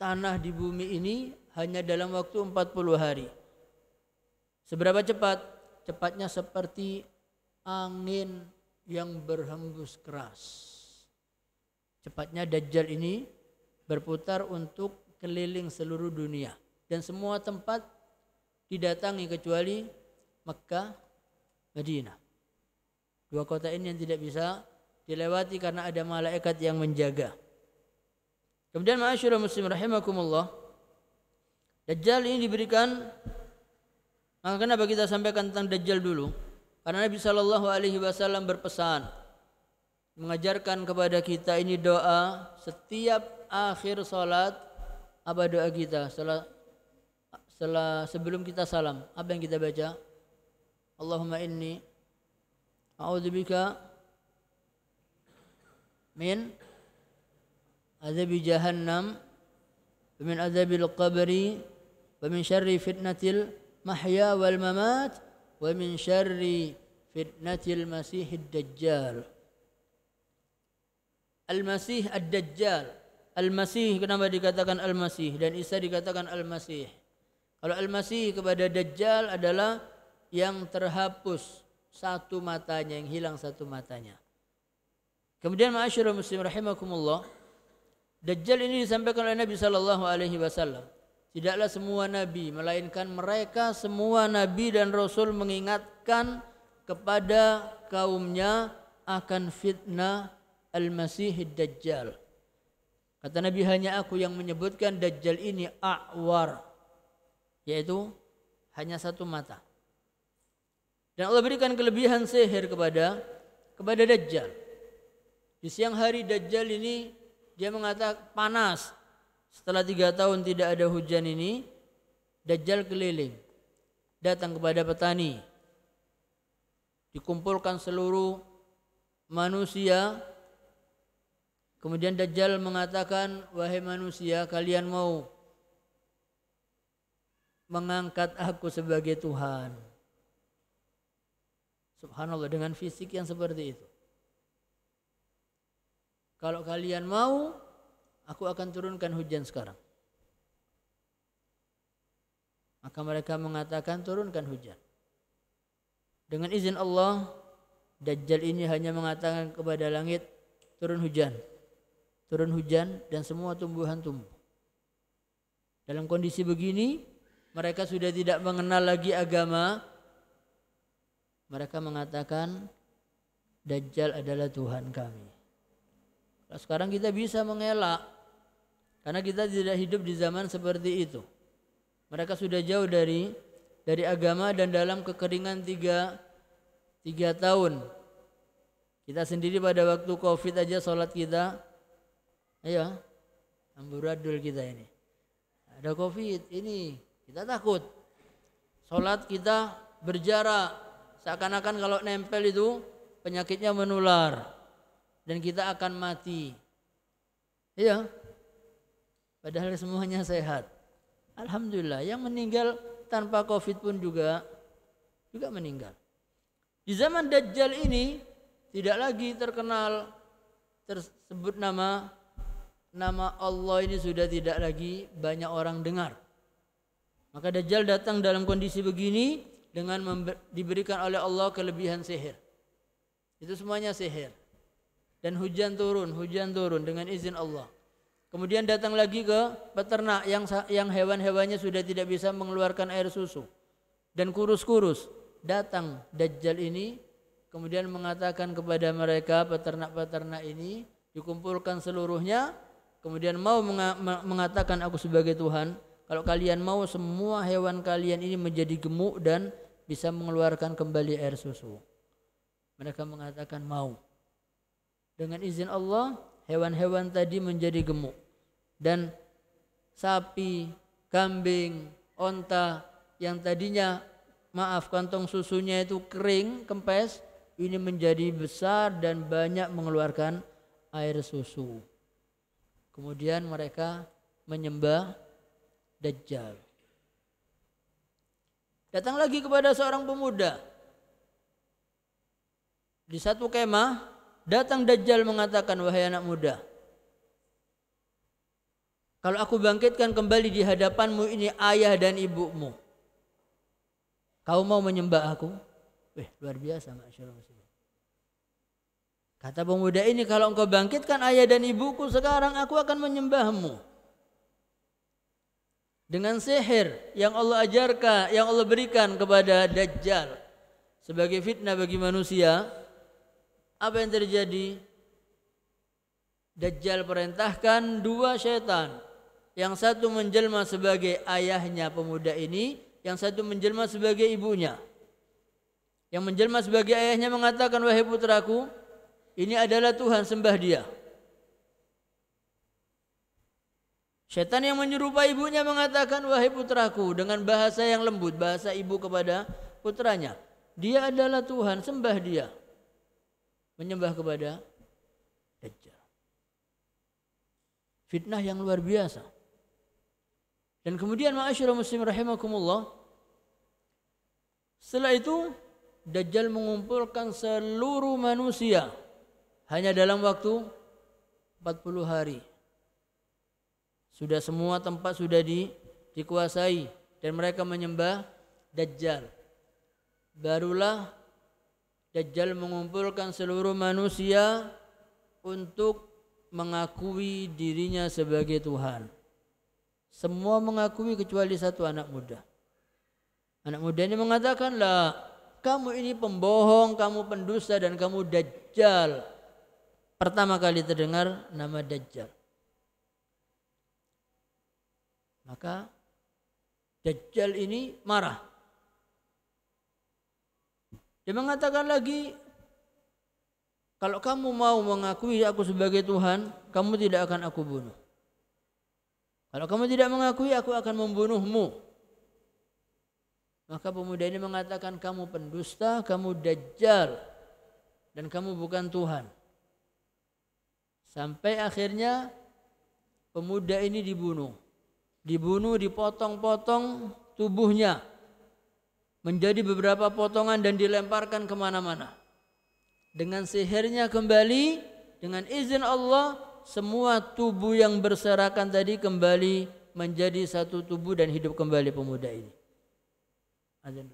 tanah di bumi ini hanya dalam waktu 40 hari. Seberapa cepat? Cepatnya seperti angin yang berhembus keras. Cepatnya Dajjal ini berputar untuk keliling seluruh dunia dan semua tempat didatangi kecuali Mekah, Madinah. Dua kota ini yang tidak bisa dilewati karena ada malaikat yang menjaga. Kemudian ma'asyurah muslim rahimakumullah Dajjal ini diberikan maka kenapa kita sampaikan tentang Dajjal dulu? Karena Nabi Shallallahu Alaihi Wasallam berpesan mengajarkan kepada kita ini doa setiap akhir salat apa doa kita setelah, setelah sebelum kita salam apa yang kita baca Allahumma inni a'udzubika min azabi jahannam wa min azabil qabri wa min syarri fitnatil mahya wal mamat wa min syarri fitnatil masihid dajjal Al-Masih Ad-Dajjal Al-Masih kenapa dikatakan Al-Masih dan Isa dikatakan Al-Masih kalau Al-Masih kepada Dajjal adalah yang terhapus satu matanya yang hilang satu matanya kemudian ma'asyiral muslim rahimakumullah Dajjal ini disampaikan oleh Nabi sallallahu alaihi wasallam Tidaklah semua nabi, melainkan mereka semua nabi dan rasul mengingatkan kepada kaumnya akan fitnah Al-Masih Dajjal. Kata Nabi hanya aku yang menyebutkan Dajjal ini a'war. Yaitu hanya satu mata. Dan Allah berikan kelebihan sihir kepada kepada Dajjal. Di siang hari Dajjal ini dia mengatakan panas, setelah tiga tahun tidak ada hujan ini, Dajjal keliling, datang kepada petani, dikumpulkan seluruh manusia. Kemudian Dajjal mengatakan, wahai manusia, kalian mau mengangkat aku sebagai Tuhan. Subhanallah dengan fisik yang seperti itu. Kalau kalian mau, aku akan turunkan hujan sekarang. Maka mereka mengatakan turunkan hujan. Dengan izin Allah, Dajjal ini hanya mengatakan kepada langit, turun hujan. Turun hujan dan semua tumbuhan tumbuh. Dalam kondisi begini, mereka sudah tidak mengenal lagi agama. Mereka mengatakan Dajjal adalah Tuhan kami. sekarang kita bisa mengelak karena kita tidak hidup di zaman seperti itu. Mereka sudah jauh dari dari agama dan dalam kekeringan tiga, tiga tahun. Kita sendiri pada waktu covid aja sholat kita, ayo, amburadul kita ini. Ada covid, ini kita takut. Sholat kita berjarak, seakan-akan kalau nempel itu penyakitnya menular dan kita akan mati. Iya, Padahal semuanya sehat. Alhamdulillah yang meninggal tanpa covid pun juga juga meninggal. Di zaman Dajjal ini tidak lagi terkenal tersebut nama nama Allah ini sudah tidak lagi banyak orang dengar. Maka Dajjal datang dalam kondisi begini dengan diberikan oleh Allah kelebihan sihir. Itu semuanya sihir. Dan hujan turun, hujan turun dengan izin Allah. Kemudian datang lagi ke peternak yang yang hewan-hewannya sudah tidak bisa mengeluarkan air susu dan kurus-kurus. Datang Dajjal ini kemudian mengatakan kepada mereka peternak-peternak ini dikumpulkan seluruhnya kemudian mau mengatakan aku sebagai Tuhan kalau kalian mau semua hewan kalian ini menjadi gemuk dan bisa mengeluarkan kembali air susu mereka mengatakan mau dengan izin Allah hewan-hewan tadi menjadi gemuk dan sapi, kambing, onta yang tadinya maaf kantong susunya itu kering, kempes, ini menjadi besar dan banyak mengeluarkan air susu. Kemudian mereka menyembah Dajjal. Datang lagi kepada seorang pemuda. Di satu kemah Datang Dajjal mengatakan, wahai anak muda, kalau aku bangkitkan kembali di hadapanmu ini ayah dan ibumu. Kau mau menyembah aku? Wih, luar biasa masyarakat Kata pemuda ini, kalau engkau bangkitkan ayah dan ibuku sekarang aku akan menyembahmu. Dengan sihir yang Allah ajarkan, yang Allah berikan kepada Dajjal sebagai fitnah bagi manusia, apa yang terjadi? Dajjal perintahkan dua syaitan. Yang satu menjelma sebagai ayahnya pemuda ini, yang satu menjelma sebagai ibunya. Yang menjelma sebagai ayahnya mengatakan, "Wahai putraku, ini adalah Tuhan, sembah dia." Setan yang menyerupai ibunya mengatakan, "Wahai putraku," dengan bahasa yang lembut, bahasa ibu kepada putranya, "Dia adalah Tuhan, sembah dia." menyembah kepada Dajjal. Fitnah yang luar biasa. Dan kemudian ma'asyurah muslim rahimakumullah. Setelah itu Dajjal mengumpulkan seluruh manusia hanya dalam waktu 40 hari. Sudah semua tempat sudah di, dikuasai dan mereka menyembah Dajjal. Barulah Dajjal mengumpulkan seluruh manusia untuk mengakui dirinya sebagai Tuhan. Semua mengakui kecuali satu anak muda. Anak muda ini mengatakanlah, kamu ini pembohong, kamu pendusta dan kamu dajjal. Pertama kali terdengar nama dajjal. Maka dajjal ini marah. Dia mengatakan lagi, kalau kamu mau mengakui aku sebagai Tuhan, kamu tidak akan aku bunuh. Kalau kamu tidak mengakui, aku akan membunuhmu. Maka pemuda ini mengatakan, kamu pendusta, kamu dajjal, dan kamu bukan Tuhan. Sampai akhirnya pemuda ini dibunuh. Dibunuh, dipotong-potong tubuhnya menjadi beberapa potongan dan dilemparkan kemana-mana. Dengan sihirnya kembali, dengan izin Allah, semua tubuh yang berserakan tadi kembali menjadi satu tubuh dan hidup kembali pemuda ini. Azan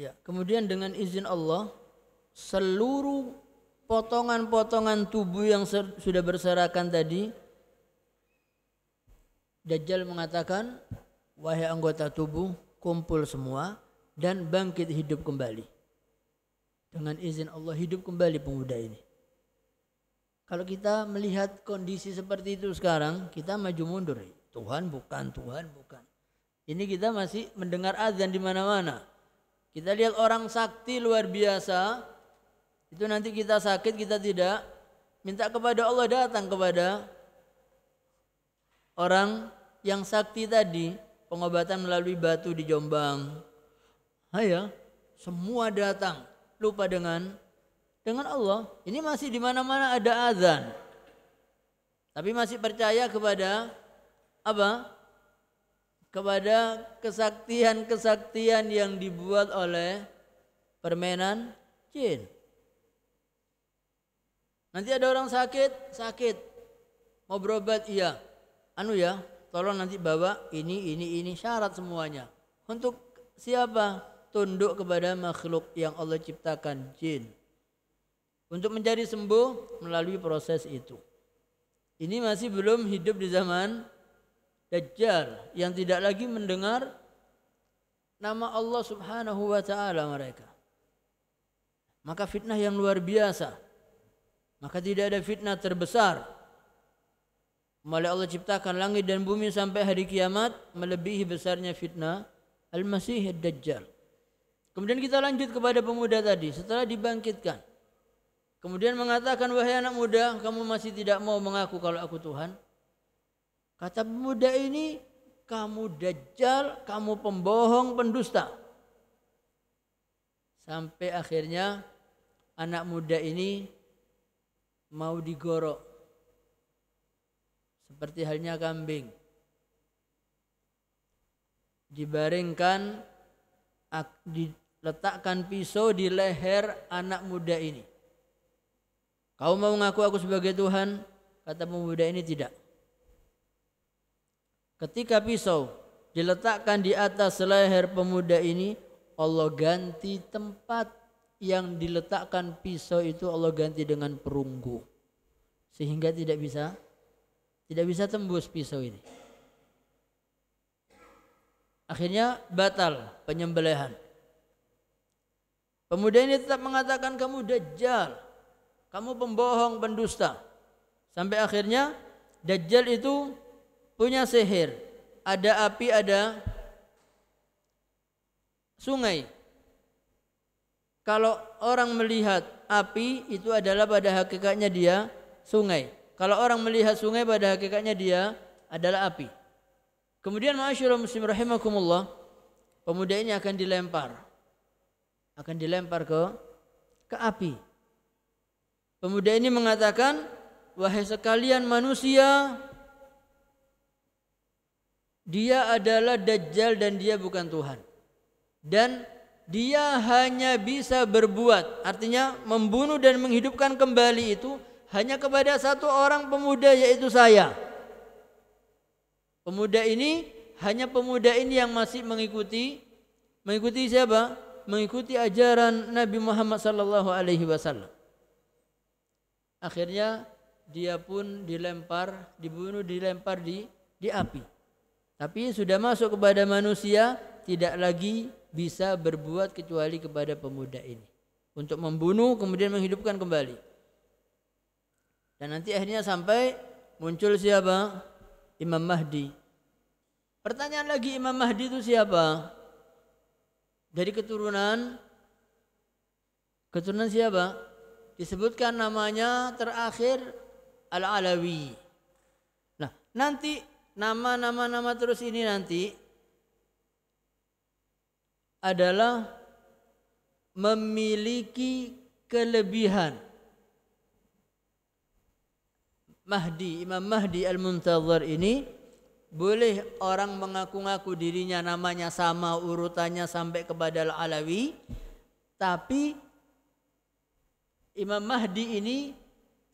Ya, kemudian dengan izin Allah seluruh potongan-potongan tubuh yang sudah berserakan tadi Dajjal mengatakan wahai anggota tubuh kumpul semua dan bangkit hidup kembali. Dengan izin Allah hidup kembali pemuda ini. Kalau kita melihat kondisi seperti itu sekarang, kita maju mundur. Tuhan bukan, Tuhan bukan. Ini kita masih mendengar azan di mana-mana. Kita lihat orang sakti luar biasa, itu nanti kita sakit, kita tidak minta kepada Allah datang kepada orang yang sakti tadi, pengobatan melalui batu di Jombang. Ayo, ya, semua datang lupa dengan dengan Allah. Ini masih di mana-mana ada azan. Tapi masih percaya kepada apa? kepada kesaktian-kesaktian yang dibuat oleh permainan jin. Nanti ada orang sakit, sakit. Mau berobat, iya. Anu ya, tolong nanti bawa ini, ini, ini, syarat semuanya. Untuk siapa? Tunduk kepada makhluk yang Allah ciptakan, jin. Untuk menjadi sembuh melalui proses itu. Ini masih belum hidup di zaman Dajjal yang tidak lagi mendengar nama Allah Subhanahu wa taala mereka. Maka fitnah yang luar biasa. Maka tidak ada fitnah terbesar. Malah Allah ciptakan langit dan bumi sampai hari kiamat melebihi besarnya fitnah Al-Masih dajjal Kemudian kita lanjut kepada pemuda tadi setelah dibangkitkan. Kemudian mengatakan wahai anak muda, kamu masih tidak mau mengaku kalau aku Tuhan? Kata pemuda ini, kamu dajjal, kamu pembohong, pendusta. Sampai akhirnya anak muda ini mau digorok. Seperti halnya kambing. Dibaringkan, diletakkan pisau di leher anak muda ini. Kau mau ngaku aku sebagai Tuhan? Kata pemuda ini tidak. Ketika pisau diletakkan di atas leher pemuda ini, Allah ganti tempat yang diletakkan pisau itu Allah ganti dengan perunggu. Sehingga tidak bisa tidak bisa tembus pisau ini. Akhirnya batal penyembelihan. Pemuda ini tetap mengatakan kamu dajjal. Kamu pembohong, pendusta. Sampai akhirnya dajjal itu punya sihir. Ada api, ada sungai. Kalau orang melihat api itu adalah pada hakikatnya dia sungai. Kalau orang melihat sungai pada hakikatnya dia adalah api. Kemudian ma'asyurah muslim rahimakumullah pemuda ini akan dilempar. Akan dilempar ke ke api. Pemuda ini mengatakan, "Wahai sekalian manusia, dia adalah dajjal dan dia bukan Tuhan. Dan dia hanya bisa berbuat, artinya membunuh dan menghidupkan kembali itu hanya kepada satu orang pemuda yaitu saya. Pemuda ini hanya pemuda ini yang masih mengikuti mengikuti siapa? Mengikuti ajaran Nabi Muhammad sallallahu alaihi wasallam. Akhirnya dia pun dilempar, dibunuh, dilempar di di api. Tapi sudah masuk kepada manusia tidak lagi bisa berbuat kecuali kepada pemuda ini. Untuk membunuh kemudian menghidupkan kembali. Dan nanti akhirnya sampai muncul siapa? Imam Mahdi. Pertanyaan lagi Imam Mahdi itu siapa? Dari keturunan keturunan siapa? Disebutkan namanya terakhir Al-Alawi. Nah, nanti nama-nama-nama terus ini nanti adalah memiliki kelebihan. Mahdi, Imam Mahdi Al-Muntazir ini boleh orang mengaku-ngaku dirinya namanya sama urutannya sampai kepada Al-Alawi tapi Imam Mahdi ini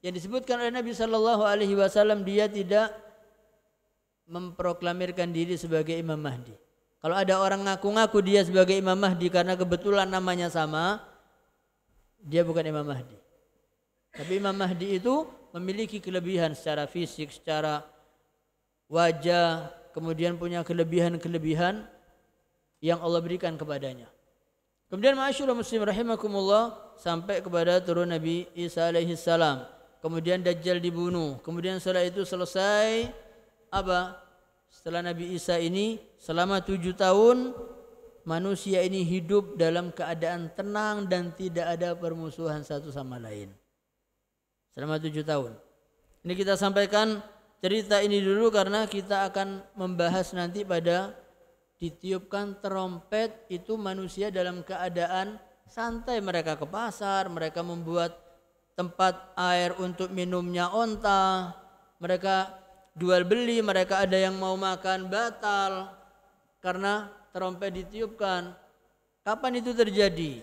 yang disebutkan oleh Nabi Shallallahu Alaihi Wasallam dia tidak memproklamirkan diri sebagai Imam Mahdi. Kalau ada orang ngaku-ngaku dia sebagai Imam Mahdi karena kebetulan namanya sama, dia bukan Imam Mahdi. Tapi Imam Mahdi itu memiliki kelebihan secara fisik, secara wajah, kemudian punya kelebihan-kelebihan yang Allah berikan kepadanya. Kemudian ma'asyur muslim rahimakumullah sampai kepada turun Nabi Isa alaihi salam. Kemudian Dajjal dibunuh. Kemudian setelah itu selesai apa? Setelah Nabi Isa ini selama tujuh tahun manusia ini hidup dalam keadaan tenang dan tidak ada permusuhan satu sama lain. Selama tujuh tahun. Ini kita sampaikan cerita ini dulu karena kita akan membahas nanti pada ditiupkan trompet itu manusia dalam keadaan santai mereka ke pasar, mereka membuat tempat air untuk minumnya onta, mereka jual beli, mereka ada yang mau makan batal karena terompet ditiupkan. Kapan itu terjadi?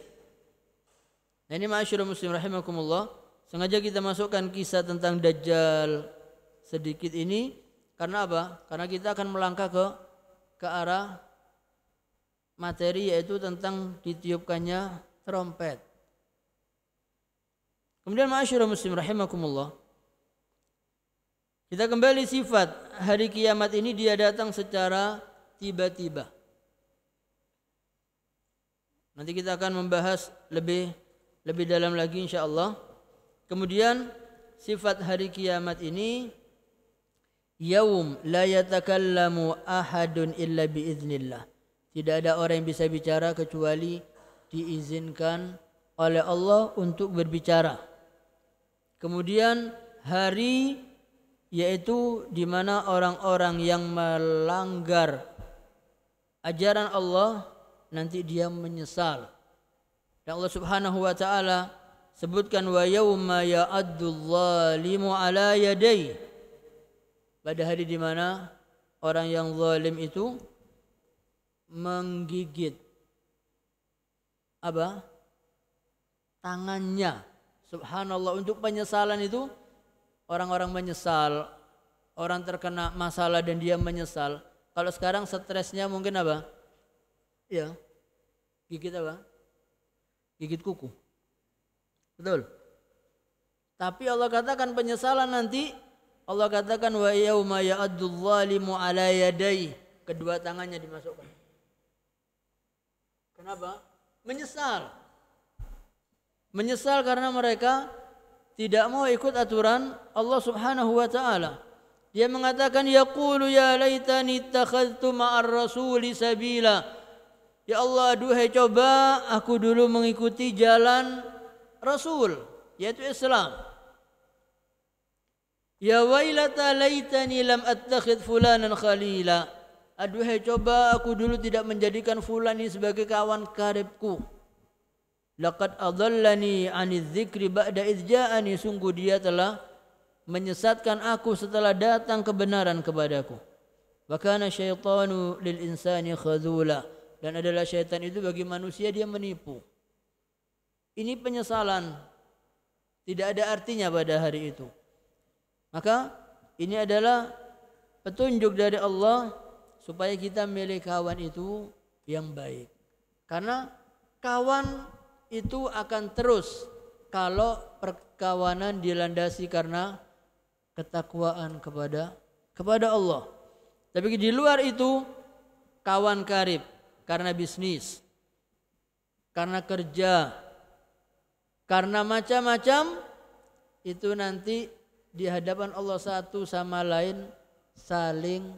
Nah, ini masyarakat muslim rahimakumullah. Sengaja kita masukkan kisah tentang Dajjal sedikit ini karena apa? Karena kita akan melangkah ke ke arah materi yaitu tentang ditiupkannya trompet. Kemudian masyarakat muslim rahimakumullah kita kembali sifat hari kiamat ini dia datang secara tiba-tiba. Nanti kita akan membahas lebih lebih dalam lagi insya Allah. Kemudian sifat hari kiamat ini yaum la yatakallamu ahadun illa biiznillah. Tidak ada orang yang bisa bicara kecuali diizinkan oleh Allah untuk berbicara. Kemudian hari yaitu di mana orang-orang yang melanggar ajaran Allah nanti dia menyesal. Dan Allah Subhanahu wa taala sebutkan wa yauma ya'addu dhalimu ala yadayhi pada hari di mana orang yang zalim itu menggigit apa tangannya subhanallah untuk penyesalan itu orang-orang menyesal, orang terkena masalah dan dia menyesal. Kalau sekarang stresnya mungkin apa? Ya, gigit apa? Gigit kuku. Betul. Tapi Allah katakan penyesalan nanti Allah katakan wa yauma yaaddudh zalimu ala Kedua tangannya dimasukkan. Kenapa? Menyesal. Menyesal karena mereka tidak mau ikut aturan Allah Subhanahu wa taala. Dia mengatakan yaqulu ya laitani ittakhadtu ma'ar rasuli sabila. Ya Allah, aduhai coba aku dulu mengikuti jalan Rasul, yaitu Islam. Ya wailata laitani lam attakhid fulanan khalila. Aduhai coba aku dulu tidak menjadikan fulan ini sebagai kawan karibku. Laqad adallani aniz dzikri ba'da izja'ani sungguh dia telah menyesatkan aku setelah datang kebenaran kepadaku. Wa kana syaitanu lil insani khazula dan adalah syaitan itu bagi manusia dia menipu. Ini penyesalan tidak ada artinya pada hari itu. Maka ini adalah petunjuk dari Allah supaya kita milih kawan itu yang baik. Karena kawan itu akan terus kalau perkawanan dilandasi karena ketakwaan kepada kepada Allah. Tapi di luar itu kawan karib karena bisnis, karena kerja, karena macam-macam itu nanti di hadapan Allah satu sama lain saling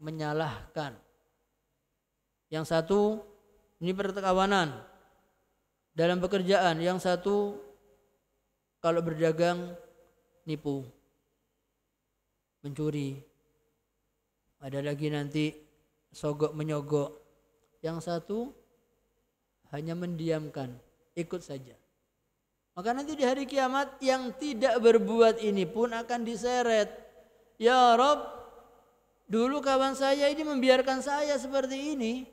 menyalahkan. Yang satu ini perkawanan dalam pekerjaan, yang satu kalau berdagang nipu, mencuri. Ada lagi nanti sogok menyogok. Yang satu hanya mendiamkan, ikut saja. Maka nanti di hari kiamat yang tidak berbuat ini pun akan diseret. Ya Rob, dulu kawan saya ini membiarkan saya seperti ini.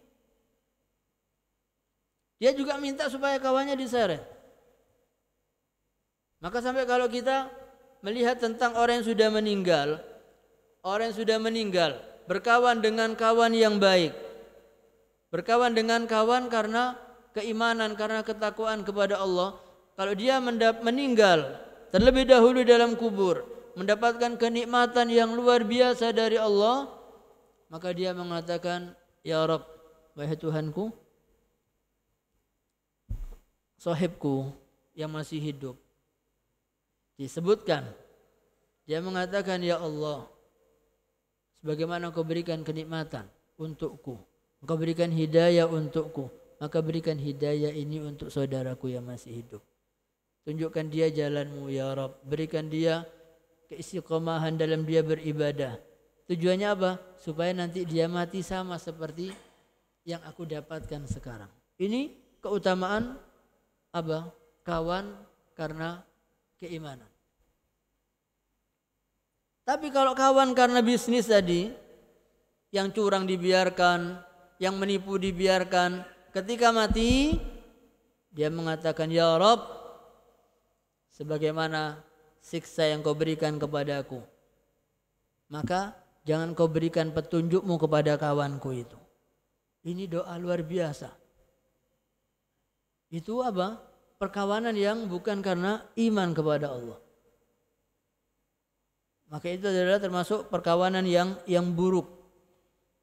Dia juga minta supaya kawannya diseret. Maka sampai kalau kita melihat tentang orang yang sudah meninggal, orang yang sudah meninggal berkawan dengan kawan yang baik. Berkawan dengan kawan karena keimanan, karena ketakwaan kepada Allah. Kalau dia meninggal terlebih dahulu dalam kubur, mendapatkan kenikmatan yang luar biasa dari Allah, maka dia mengatakan, "Ya Rabb, wahai Tuhanku, sohibku yang masih hidup. Disebutkan. Dia mengatakan, Ya Allah, sebagaimana kau berikan kenikmatan untukku. Engkau berikan hidayah untukku. Maka berikan hidayah ini untuk saudaraku yang masih hidup. Tunjukkan dia jalanmu ya Rob, Berikan dia keistiqomahan dalam dia beribadah. Tujuannya apa? Supaya nanti dia mati sama seperti yang aku dapatkan sekarang. Ini keutamaan apa kawan karena keimanan. Tapi kalau kawan karena bisnis tadi yang curang dibiarkan, yang menipu dibiarkan, ketika mati dia mengatakan ya Rob sebagaimana siksa yang kau berikan kepadaku maka jangan kau berikan petunjukmu kepada kawanku itu ini doa luar biasa itu apa? Perkawanan yang bukan karena iman kepada Allah. Maka itu adalah termasuk perkawanan yang yang buruk.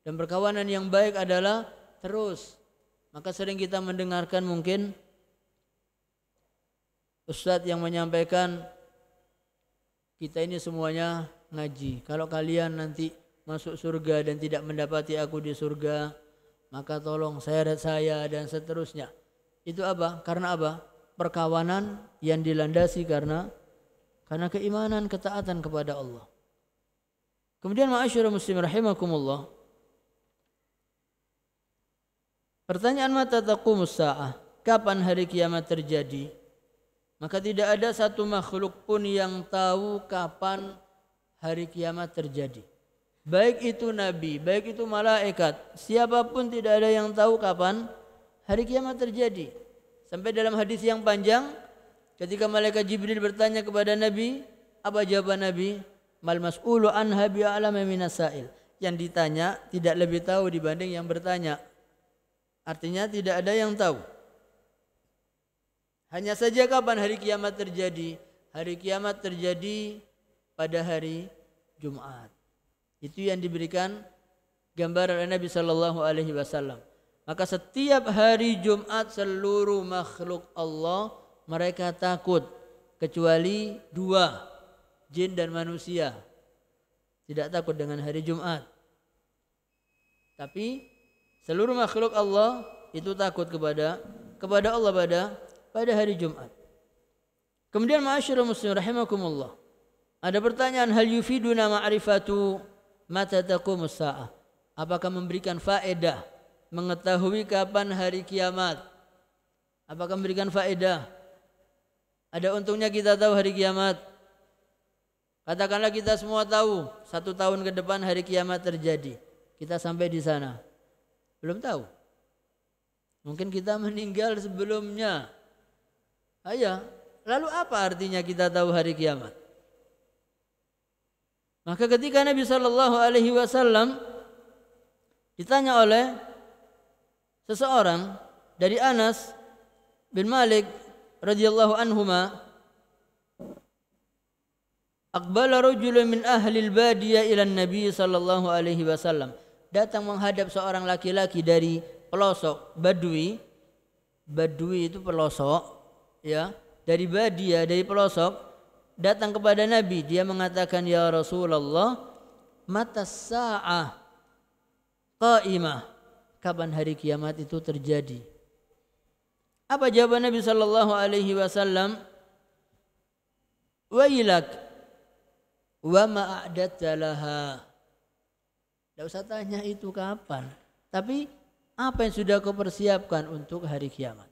Dan perkawanan yang baik adalah terus. Maka sering kita mendengarkan mungkin Ustadz yang menyampaikan kita ini semuanya ngaji. Kalau kalian nanti masuk surga dan tidak mendapati aku di surga, maka tolong seret saya dan seterusnya. Itu apa? Karena apa? Perkawanan yang dilandasi karena karena keimanan, ketaatan kepada Allah. Kemudian ma'asyur muslim rahimakumullah. Pertanyaan mata taqumus sa'ah. Kapan hari kiamat terjadi? Maka tidak ada satu makhluk pun yang tahu kapan hari kiamat terjadi. Baik itu nabi, baik itu malaikat, siapapun tidak ada yang tahu kapan hari kiamat terjadi. Sampai dalam hadis yang panjang ketika malaikat Jibril bertanya kepada Nabi, apa jawaban Nabi? Mal mas'ulu anha bi'alama sa'il. Yang ditanya tidak lebih tahu dibanding yang bertanya. Artinya tidak ada yang tahu. Hanya saja kapan hari kiamat terjadi? Hari kiamat terjadi pada hari Jumat. Itu yang diberikan gambaran oleh Nabi Shallallahu Alaihi Wasallam. Maka setiap hari Jumat seluruh makhluk Allah mereka takut kecuali dua jin dan manusia tidak takut dengan hari Jumat. Tapi seluruh makhluk Allah itu takut kepada kepada Allah pada pada hari Jumat. Kemudian ma'asyiral muslimin rahimakumullah. Ada pertanyaan hal yufiduna ma'rifatu mata taqumus saah? Apakah memberikan faedah mengetahui kapan hari kiamat. Apakah memberikan faedah? Ada untungnya kita tahu hari kiamat. Katakanlah kita semua tahu satu tahun ke depan hari kiamat terjadi. Kita sampai di sana. Belum tahu. Mungkin kita meninggal sebelumnya. Ayah, iya. lalu apa artinya kita tahu hari kiamat? Maka ketika Nabi Shallallahu Alaihi Wasallam ditanya oleh seseorang dari Anas bin Malik radhiyallahu anhuma Aqbala rajulun min ahli al-badiyah ila Nabi sallallahu alaihi wasallam. Datang menghadap seorang laki-laki dari pelosok Badui. Badui itu pelosok ya, dari Badia, dari pelosok datang kepada Nabi. Dia mengatakan, "Ya Rasulullah, mata sa'ah qa'imah." kapan hari kiamat itu terjadi. Apa jawaban Nabi Shallallahu Alaihi Wasallam? Wailak, wa ma'adat jalaha. Tidak usah tanya itu kapan. Tapi apa yang sudah kau persiapkan untuk hari kiamat.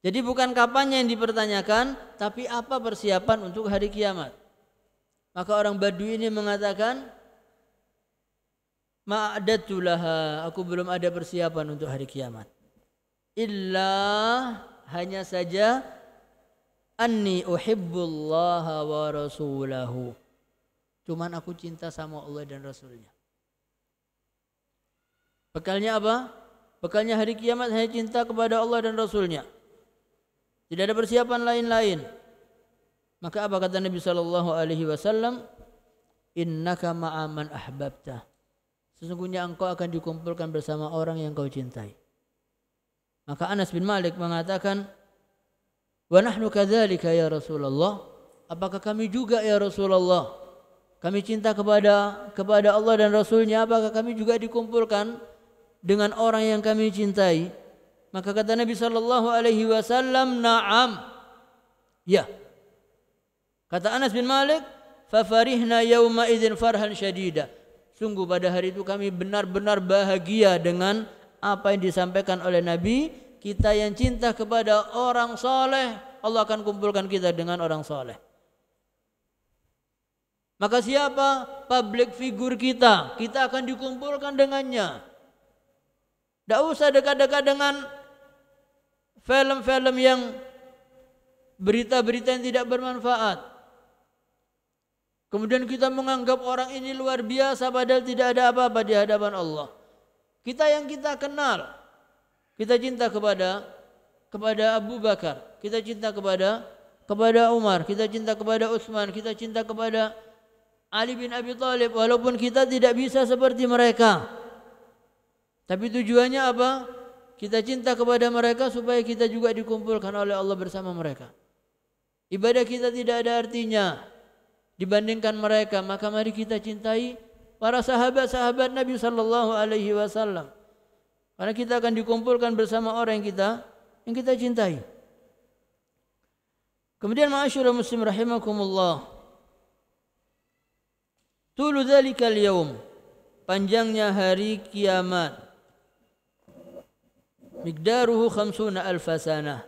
Jadi bukan kapannya yang dipertanyakan, tapi apa persiapan untuk hari kiamat. Maka orang Badui ini mengatakan, ma'adatulah aku belum ada persiapan untuk hari kiamat illa hanya saja anni uhibbullaha wa rasulahu cuman aku cinta sama Allah dan Rasulnya bekalnya apa? bekalnya hari kiamat hanya cinta kepada Allah dan Rasulnya tidak ada persiapan lain-lain maka apa kata Nabi sallallahu alaihi wasallam innaka ma'aman man ahbabta Sesungguhnya engkau akan dikumpulkan bersama orang yang kau cintai. Maka Anas bin Malik mengatakan, "Wa nahnu kadzalika ya Rasulullah." Apakah kami juga ya Rasulullah? Kami cinta kepada kepada Allah dan Rasulnya. Apakah kami juga dikumpulkan dengan orang yang kami cintai? Maka kata Nabi sallallahu alaihi wasallam, "Na'am." Ya. Kata Anas bin Malik, "Fafarihna yawma idzin farhan syadidah." Sungguh pada hari itu kami benar-benar bahagia dengan apa yang disampaikan oleh Nabi. Kita yang cinta kepada orang soleh, Allah akan kumpulkan kita dengan orang soleh. Maka siapa public figure kita, kita akan dikumpulkan dengannya. Tidak usah dekat-dekat dengan film-film yang berita-berita yang tidak bermanfaat. Kemudian kita menganggap orang ini luar biasa padahal tidak ada apa-apa di hadapan Allah. Kita yang kita kenal, kita cinta kepada kepada Abu Bakar, kita cinta kepada kepada Umar, kita cinta kepada Utsman, kita cinta kepada Ali bin Abi Thalib walaupun kita tidak bisa seperti mereka. Tapi tujuannya apa? Kita cinta kepada mereka supaya kita juga dikumpulkan oleh Allah bersama mereka. Ibadah kita tidak ada artinya dibandingkan mereka maka mari kita cintai para sahabat-sahabat Nabi sallallahu alaihi wasallam karena kita akan dikumpulkan bersama orang yang kita yang kita cintai kemudian ma'asyiral muslim rahimakumullah tulu dzalikal yaum panjangnya hari kiamat migdaruhu khamsuna alfasana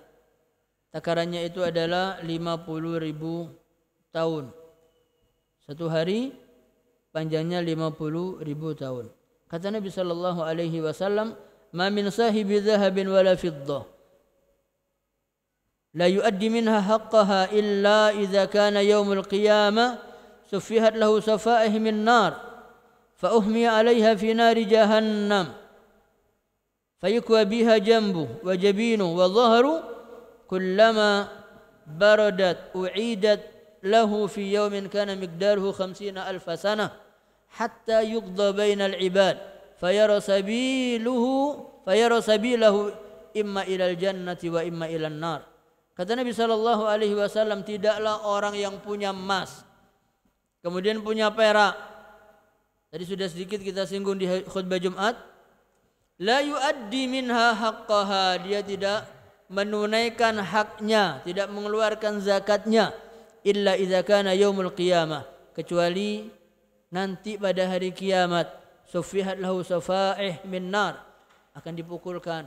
takarannya itu adalah 50 ribu tahun Satu hari panjangnya 50 ribu tahun. Kata Nabi sallallahu alaihi wasallam, "Ma min sahibi dhahabin wala fiddah la yuaddi minha haqqaha illa idza kana yaumul qiyamah sufihat lahu safaih min nar fa uhmiya 'alayha fi nar jahannam." فيكوى بها جنبه وجبينه وظهره كلما بردت أعيدت lahu fi yawmin kana miqdaruhu khamsina alfa sana hatta yuqda bainal ibad fayara sabiluhu fayara sabilahu imma ilal jannati wa imma ilan nar kata Nabi sallallahu alaihi wasallam tidaklah orang yang punya emas kemudian punya perak tadi sudah sedikit kita singgung di khutbah Jumat la yuaddi minha haqqaha dia tidak menunaikan haknya tidak mengeluarkan zakatnya illa idza kana yaumul qiyamah kecuali nanti pada hari kiamat sufihat lahu safaih min nar akan dipukulkan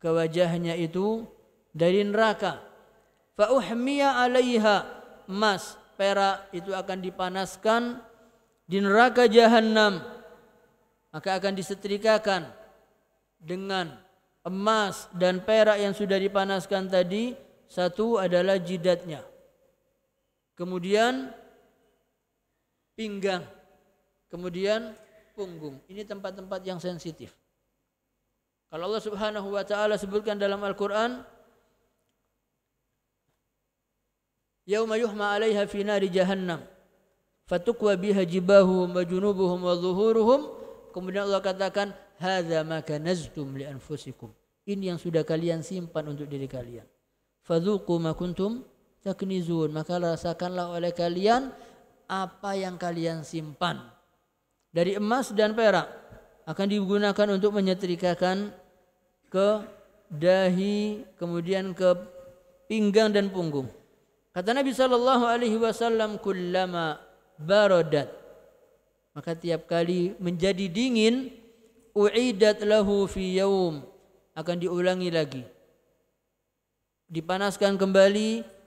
ke wajahnya itu dari neraka fa uhmiya 'alaiha emas perak itu akan dipanaskan di neraka jahanam maka akan disetrikakan dengan emas dan perak yang sudah dipanaskan tadi satu adalah jidatnya kemudian pinggang, kemudian punggung. Ini tempat-tempat yang sensitif. Kalau Allah Subhanahu wa taala sebutkan dalam Al-Qur'an Yauma yuhma 'alaiha fi nari jahannam fatukwa biha jibahum wa junubuhum wa dhuhuruhum kemudian Allah katakan hadza ma kanaztum li anfusikum ini yang sudah kalian simpan untuk diri kalian fadzuqu ma kuntum taknizun maka rasakanlah oleh kalian apa yang kalian simpan dari emas dan perak akan digunakan untuk menyetrikakan ke dahi kemudian ke pinggang dan punggung kata Nabi sallallahu alaihi wasallam kullama barodat. maka tiap kali menjadi dingin uidat lahu fi yaum akan diulangi lagi dipanaskan kembali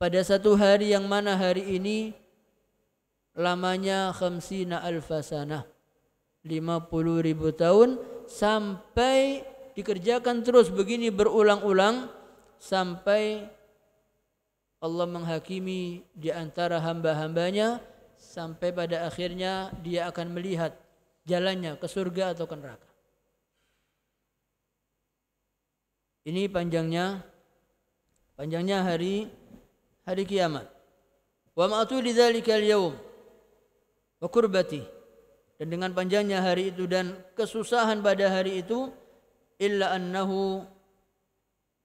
pada satu hari yang mana hari ini lamanya khamsina alfasanah 50 ribu tahun sampai dikerjakan terus begini berulang-ulang sampai Allah menghakimi di antara hamba-hambanya sampai pada akhirnya dia akan melihat jalannya ke surga atau ke neraka. Ini panjangnya panjangnya hari hari kiamat. Wa ma'tuli dzalikal yaum wa kurbati dan dengan panjangnya hari itu dan kesusahan pada hari itu illa annahu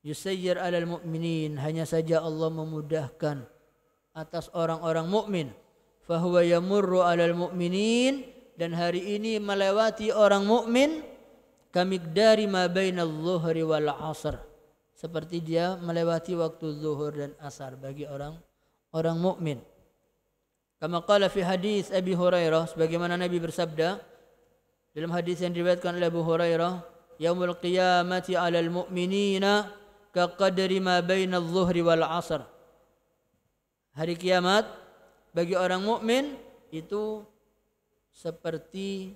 yusayyir alal mu'minin hanya saja Allah memudahkan atas orang-orang mukmin fahuwa yamurru alal mu'minin dan hari ini melewati orang mukmin kamigdari ma bainal dhuhri wal asr seperti dia melewati waktu zuhur dan asar bagi orang orang mukmin. Kama qala fi hadis Abi Hurairah sebagaimana Nabi bersabda dalam hadis yang diriwayatkan oleh Abu Hurairah, "Yaumul qiyamati 'alal mu'minina kaqadri ma bainal zuhri wal 'asr." Hari kiamat bagi orang mukmin itu seperti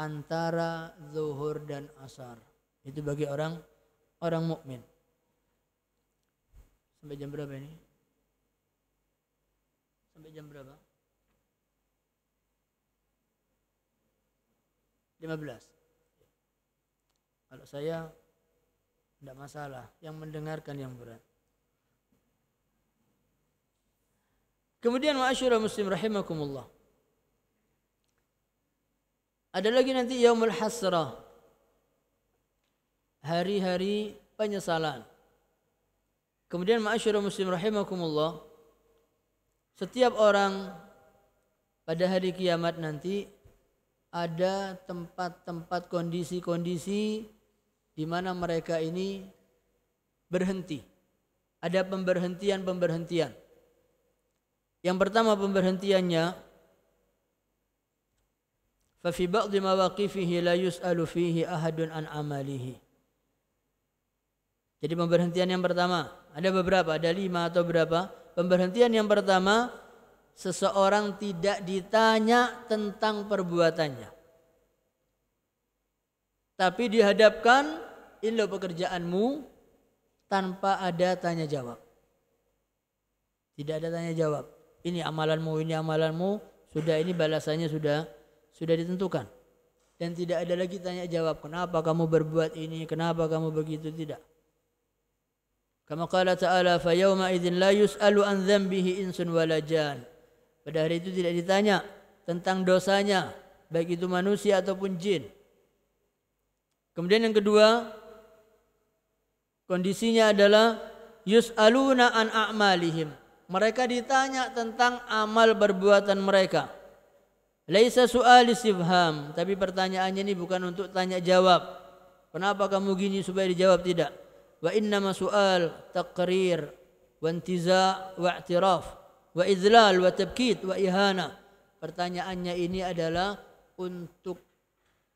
antara zuhur dan asar. Itu bagi orang orang mukmin sampai jam berapa ini sampai jam berapa 15 kalau saya tidak masalah yang mendengarkan yang berat kemudian ma'asyurah muslim rahimakumullah ada lagi nanti yaumul hasrah hari-hari penyesalan Kemudian ma'asyurah muslim rahimakumullah setiap orang pada hari kiamat nanti ada tempat-tempat kondisi-kondisi di mana mereka ini berhenti. Ada pemberhentian-pemberhentian. Yang pertama pemberhentiannya fa fi ba'd mawaqifihi la yus'alu fihi ahadun an amalihi. Jadi pemberhentian yang pertama, ada beberapa, ada lima atau berapa. Pemberhentian yang pertama, seseorang tidak ditanya tentang perbuatannya. Tapi dihadapkan, inilah pekerjaanmu tanpa ada tanya jawab. Tidak ada tanya jawab. Ini amalanmu, ini amalanmu, sudah ini balasannya sudah sudah ditentukan. Dan tidak ada lagi tanya jawab, kenapa kamu berbuat ini, kenapa kamu begitu, tidak. Kama qala ta'ala fayawma idzin la yus'alu an dzambihi insun wala jan. Pada hari itu tidak ditanya tentang dosanya baik itu manusia ataupun jin. Kemudian yang kedua kondisinya adalah yus'aluna an a'malihim. Mereka ditanya tentang amal perbuatan mereka. Laisa su'al tapi pertanyaannya ini bukan untuk tanya jawab. Kenapa kamu gini supaya dijawab tidak? wa innama su'al taqrir wa intiza wa i'tiraf wa idlal wa tabkit wa ihana pertanyaannya ini adalah untuk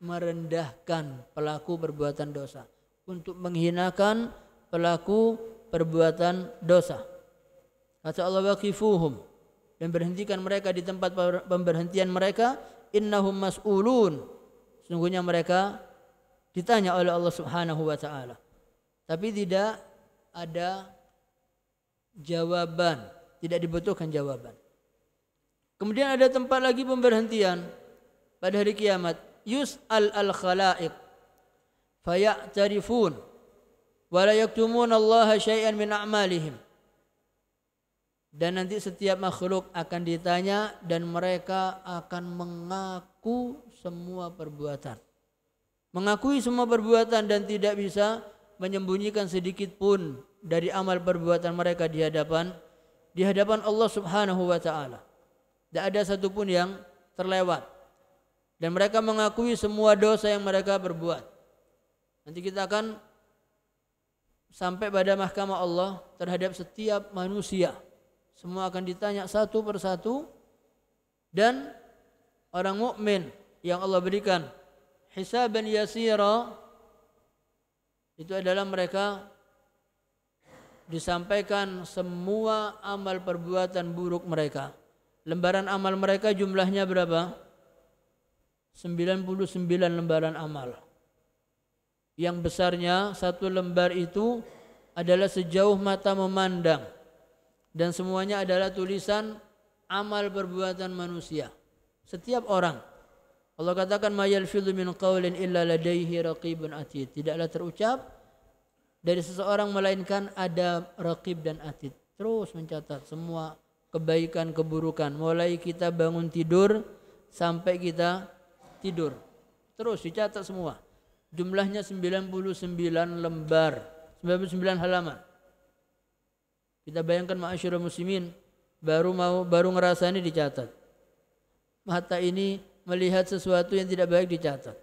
merendahkan pelaku perbuatan dosa untuk menghinakan pelaku perbuatan dosa kata Allah waqifuhum dan berhentikan mereka di tempat pemberhentian mereka innahum mas'ulun sungguhnya mereka ditanya oleh Allah Subhanahu wa taala tapi tidak ada jawaban, tidak dibutuhkan jawaban. Kemudian ada tempat lagi pemberhentian pada hari kiamat. Yus'al al-khalaiq faya'tarifun wa la Allah syai'an min a'malihim. Dan nanti setiap makhluk akan ditanya dan mereka akan mengaku semua perbuatan. Mengakui semua perbuatan dan tidak bisa menyembunyikan sedikit pun dari amal perbuatan mereka di hadapan di hadapan Allah Subhanahu wa taala. Tidak ada satupun yang terlewat. Dan mereka mengakui semua dosa yang mereka berbuat Nanti kita akan sampai pada mahkamah Allah terhadap setiap manusia. Semua akan ditanya satu persatu dan orang mukmin yang Allah berikan hisaban yasira itu adalah mereka disampaikan semua amal perbuatan buruk mereka. Lembaran amal mereka jumlahnya berapa? 99 lembaran amal. Yang besarnya satu lembar itu adalah sejauh mata memandang dan semuanya adalah tulisan amal perbuatan manusia. Setiap orang Allah katakan mayal yalfidhu min qawlin illa ladaihi raqibun atid. Tidaklah terucap dari seseorang melainkan ada raqib dan atid. Terus mencatat semua kebaikan keburukan mulai kita bangun tidur sampai kita tidur. Terus dicatat semua. Jumlahnya 99 lembar, 99 halaman. Kita bayangkan ma'asyiral muslimin baru mau baru ngerasa ini dicatat. mata ini melihat sesuatu yang tidak baik dicatat.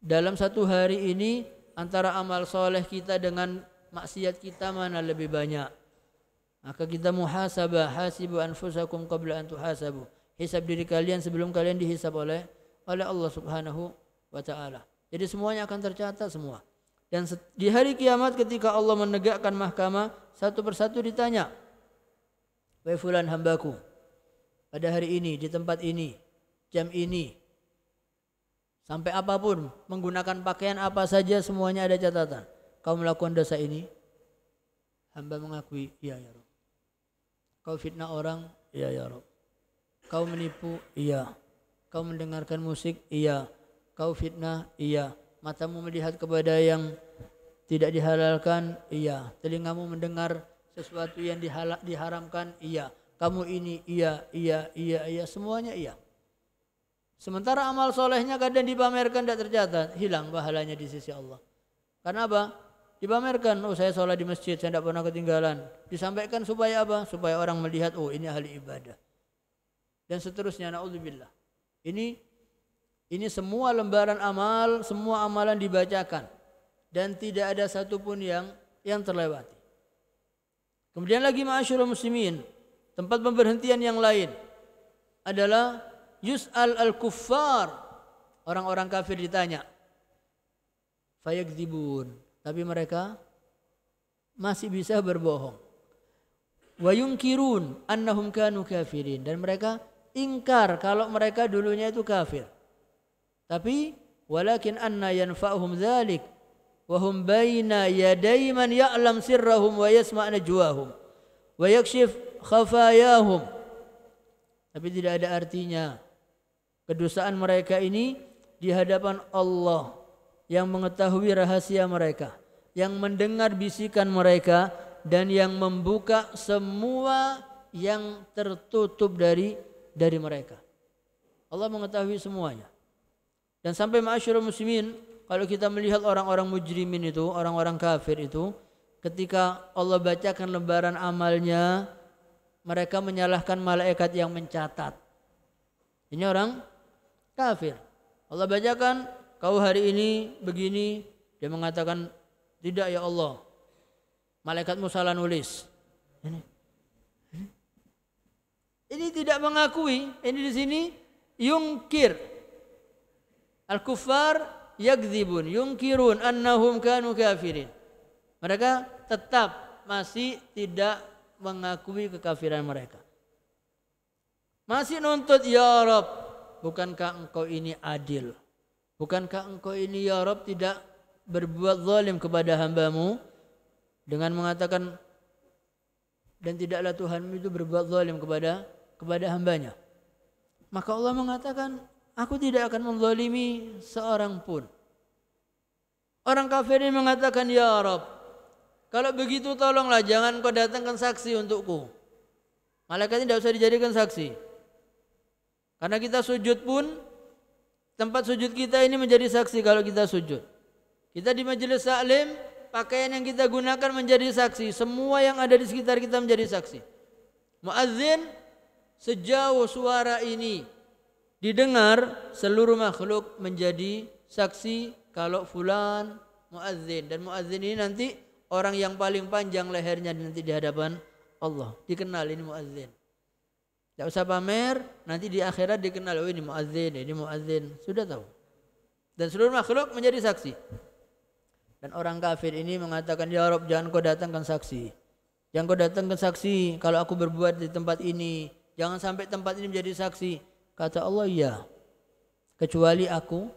Dalam satu hari ini antara amal soleh kita dengan maksiat kita mana lebih banyak? Maka kita muhasabah hasibu anfusakum qabla an tuhasabu. Hisab diri kalian sebelum kalian dihisab oleh oleh Allah Subhanahu wa taala. Jadi semuanya akan tercatat semua. Dan di hari kiamat ketika Allah menegakkan mahkamah, satu persatu ditanya, Wahai fulan hambaku, pada hari ini, di tempat ini, jam ini. Sampai apapun, menggunakan pakaian apa saja semuanya ada catatan. Kau melakukan dosa ini, hamba mengakui, iya ya Rob. Kau fitnah orang, iya ya Rob. Kau menipu, iya. Kau mendengarkan musik, iya. Kau fitnah, iya. Matamu melihat kepada yang tidak dihalalkan, iya. Telingamu mendengar sesuatu yang dihala, diharamkan, iya. Kamu ini, iya, iya, iya, iya, semuanya iya. Sementara amal solehnya kadang dipamerkan tidak tercatat, hilang pahalanya di sisi Allah. Karena apa? Dipamerkan, oh saya sholat di masjid, saya tidak pernah ketinggalan. Disampaikan supaya apa? Supaya orang melihat, oh ini ahli ibadah. Dan seterusnya, na'udzubillah. Ini ini semua lembaran amal, semua amalan dibacakan. Dan tidak ada satupun yang yang terlewati. Kemudian lagi ma'asyurul muslimin, tempat pemberhentian yang lain adalah yus'al al-kuffar. Orang-orang kafir ditanya. fayakzibun Tapi mereka masih bisa berbohong. Wa yungkirun annahum kanu kafirin. Dan mereka ingkar kalau mereka dulunya itu kafir. Tapi walakin anna yanfa'uhum dzalik wa hum baina yaday man ya'lam sirrahum wa yasma' najwahum wa yakshif khafayahum. Tapi tidak ada artinya Kedosaan mereka ini di hadapan Allah yang mengetahui rahasia mereka, yang mendengar bisikan mereka dan yang membuka semua yang tertutup dari dari mereka. Allah mengetahui semuanya. Dan sampai ma'asyiral muslimin, kalau kita melihat orang-orang mujrimin itu, orang-orang kafir itu, ketika Allah bacakan lembaran amalnya, mereka menyalahkan malaikat yang mencatat. Ini orang kafir. Allah bacakan, kau hari ini begini, dia mengatakan, tidak ya Allah. Malaikat Musa nulis. Ini. Ini tidak mengakui, ini di sini yungkir. Al-kuffar yakdzibun yungkirun annahum kanu kafirin. Mereka tetap masih tidak mengakui kekafiran mereka. Masih nuntut ya Rabb bukankah engkau ini adil? Bukankah engkau ini ya Rob tidak berbuat zalim kepada hambamu dengan mengatakan dan tidaklah Tuhanmu itu berbuat zalim kepada kepada hambanya. Maka Allah mengatakan, aku tidak akan menzalimi seorang pun. Orang kafir ini mengatakan, Ya Rob, kalau begitu tolonglah jangan kau datangkan saksi untukku. Malaikat ini tidak usah dijadikan saksi. Karena kita sujud pun tempat sujud kita ini menjadi saksi kalau kita sujud. Kita di majelis salim pakaian yang kita gunakan menjadi saksi, semua yang ada di sekitar kita menjadi saksi. Muazzin sejauh suara ini didengar seluruh makhluk menjadi saksi kalau fulan muazzin dan muazzin ini nanti orang yang paling panjang lehernya nanti di hadapan Allah dikenal ini muazzin tidak usah pamer, nanti di akhirat dikenal, oh ini muazzin, ini muazzin. Sudah tahu. Dan seluruh makhluk menjadi saksi. Dan orang kafir ini mengatakan, Ya Rob, jangan kau datangkan saksi. Jangan kau datangkan saksi kalau aku berbuat di tempat ini. Jangan sampai tempat ini menjadi saksi. Kata Allah, ya. Kecuali aku,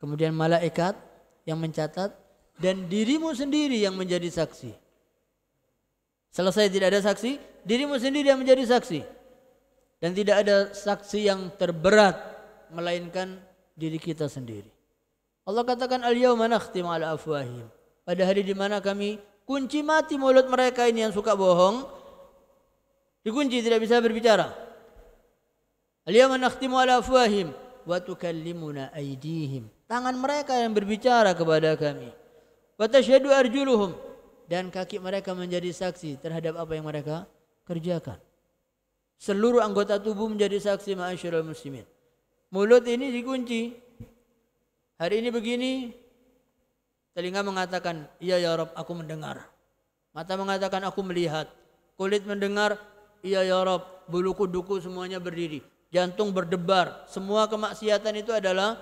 kemudian malaikat yang mencatat, dan dirimu sendiri yang menjadi saksi. Selesai tidak ada saksi, dirimu sendiri yang menjadi saksi. Dan tidak ada saksi yang terberat melainkan diri kita sendiri. Allah katakan al-yauma nakhtim ala afwahim. Pada hari di mana kami kunci mati mulut mereka ini yang suka bohong. Dikunci tidak bisa berbicara. Al-yauma nakhtimu ala afwahim wa tukallimuna aydihim. Tangan mereka yang berbicara kepada kami. Wa tashhadu arjuluhum dan kaki mereka menjadi saksi terhadap apa yang mereka kerjakan. Seluruh anggota tubuh menjadi saksi ma'asyiral muslimin. Mulut ini dikunci. Hari ini begini, telinga mengatakan, "Iya ya Rob, aku mendengar." Mata mengatakan, "Aku melihat." Kulit mendengar, "Iya ya Rob." Bulu kuduku semuanya berdiri. Jantung berdebar. Semua kemaksiatan itu adalah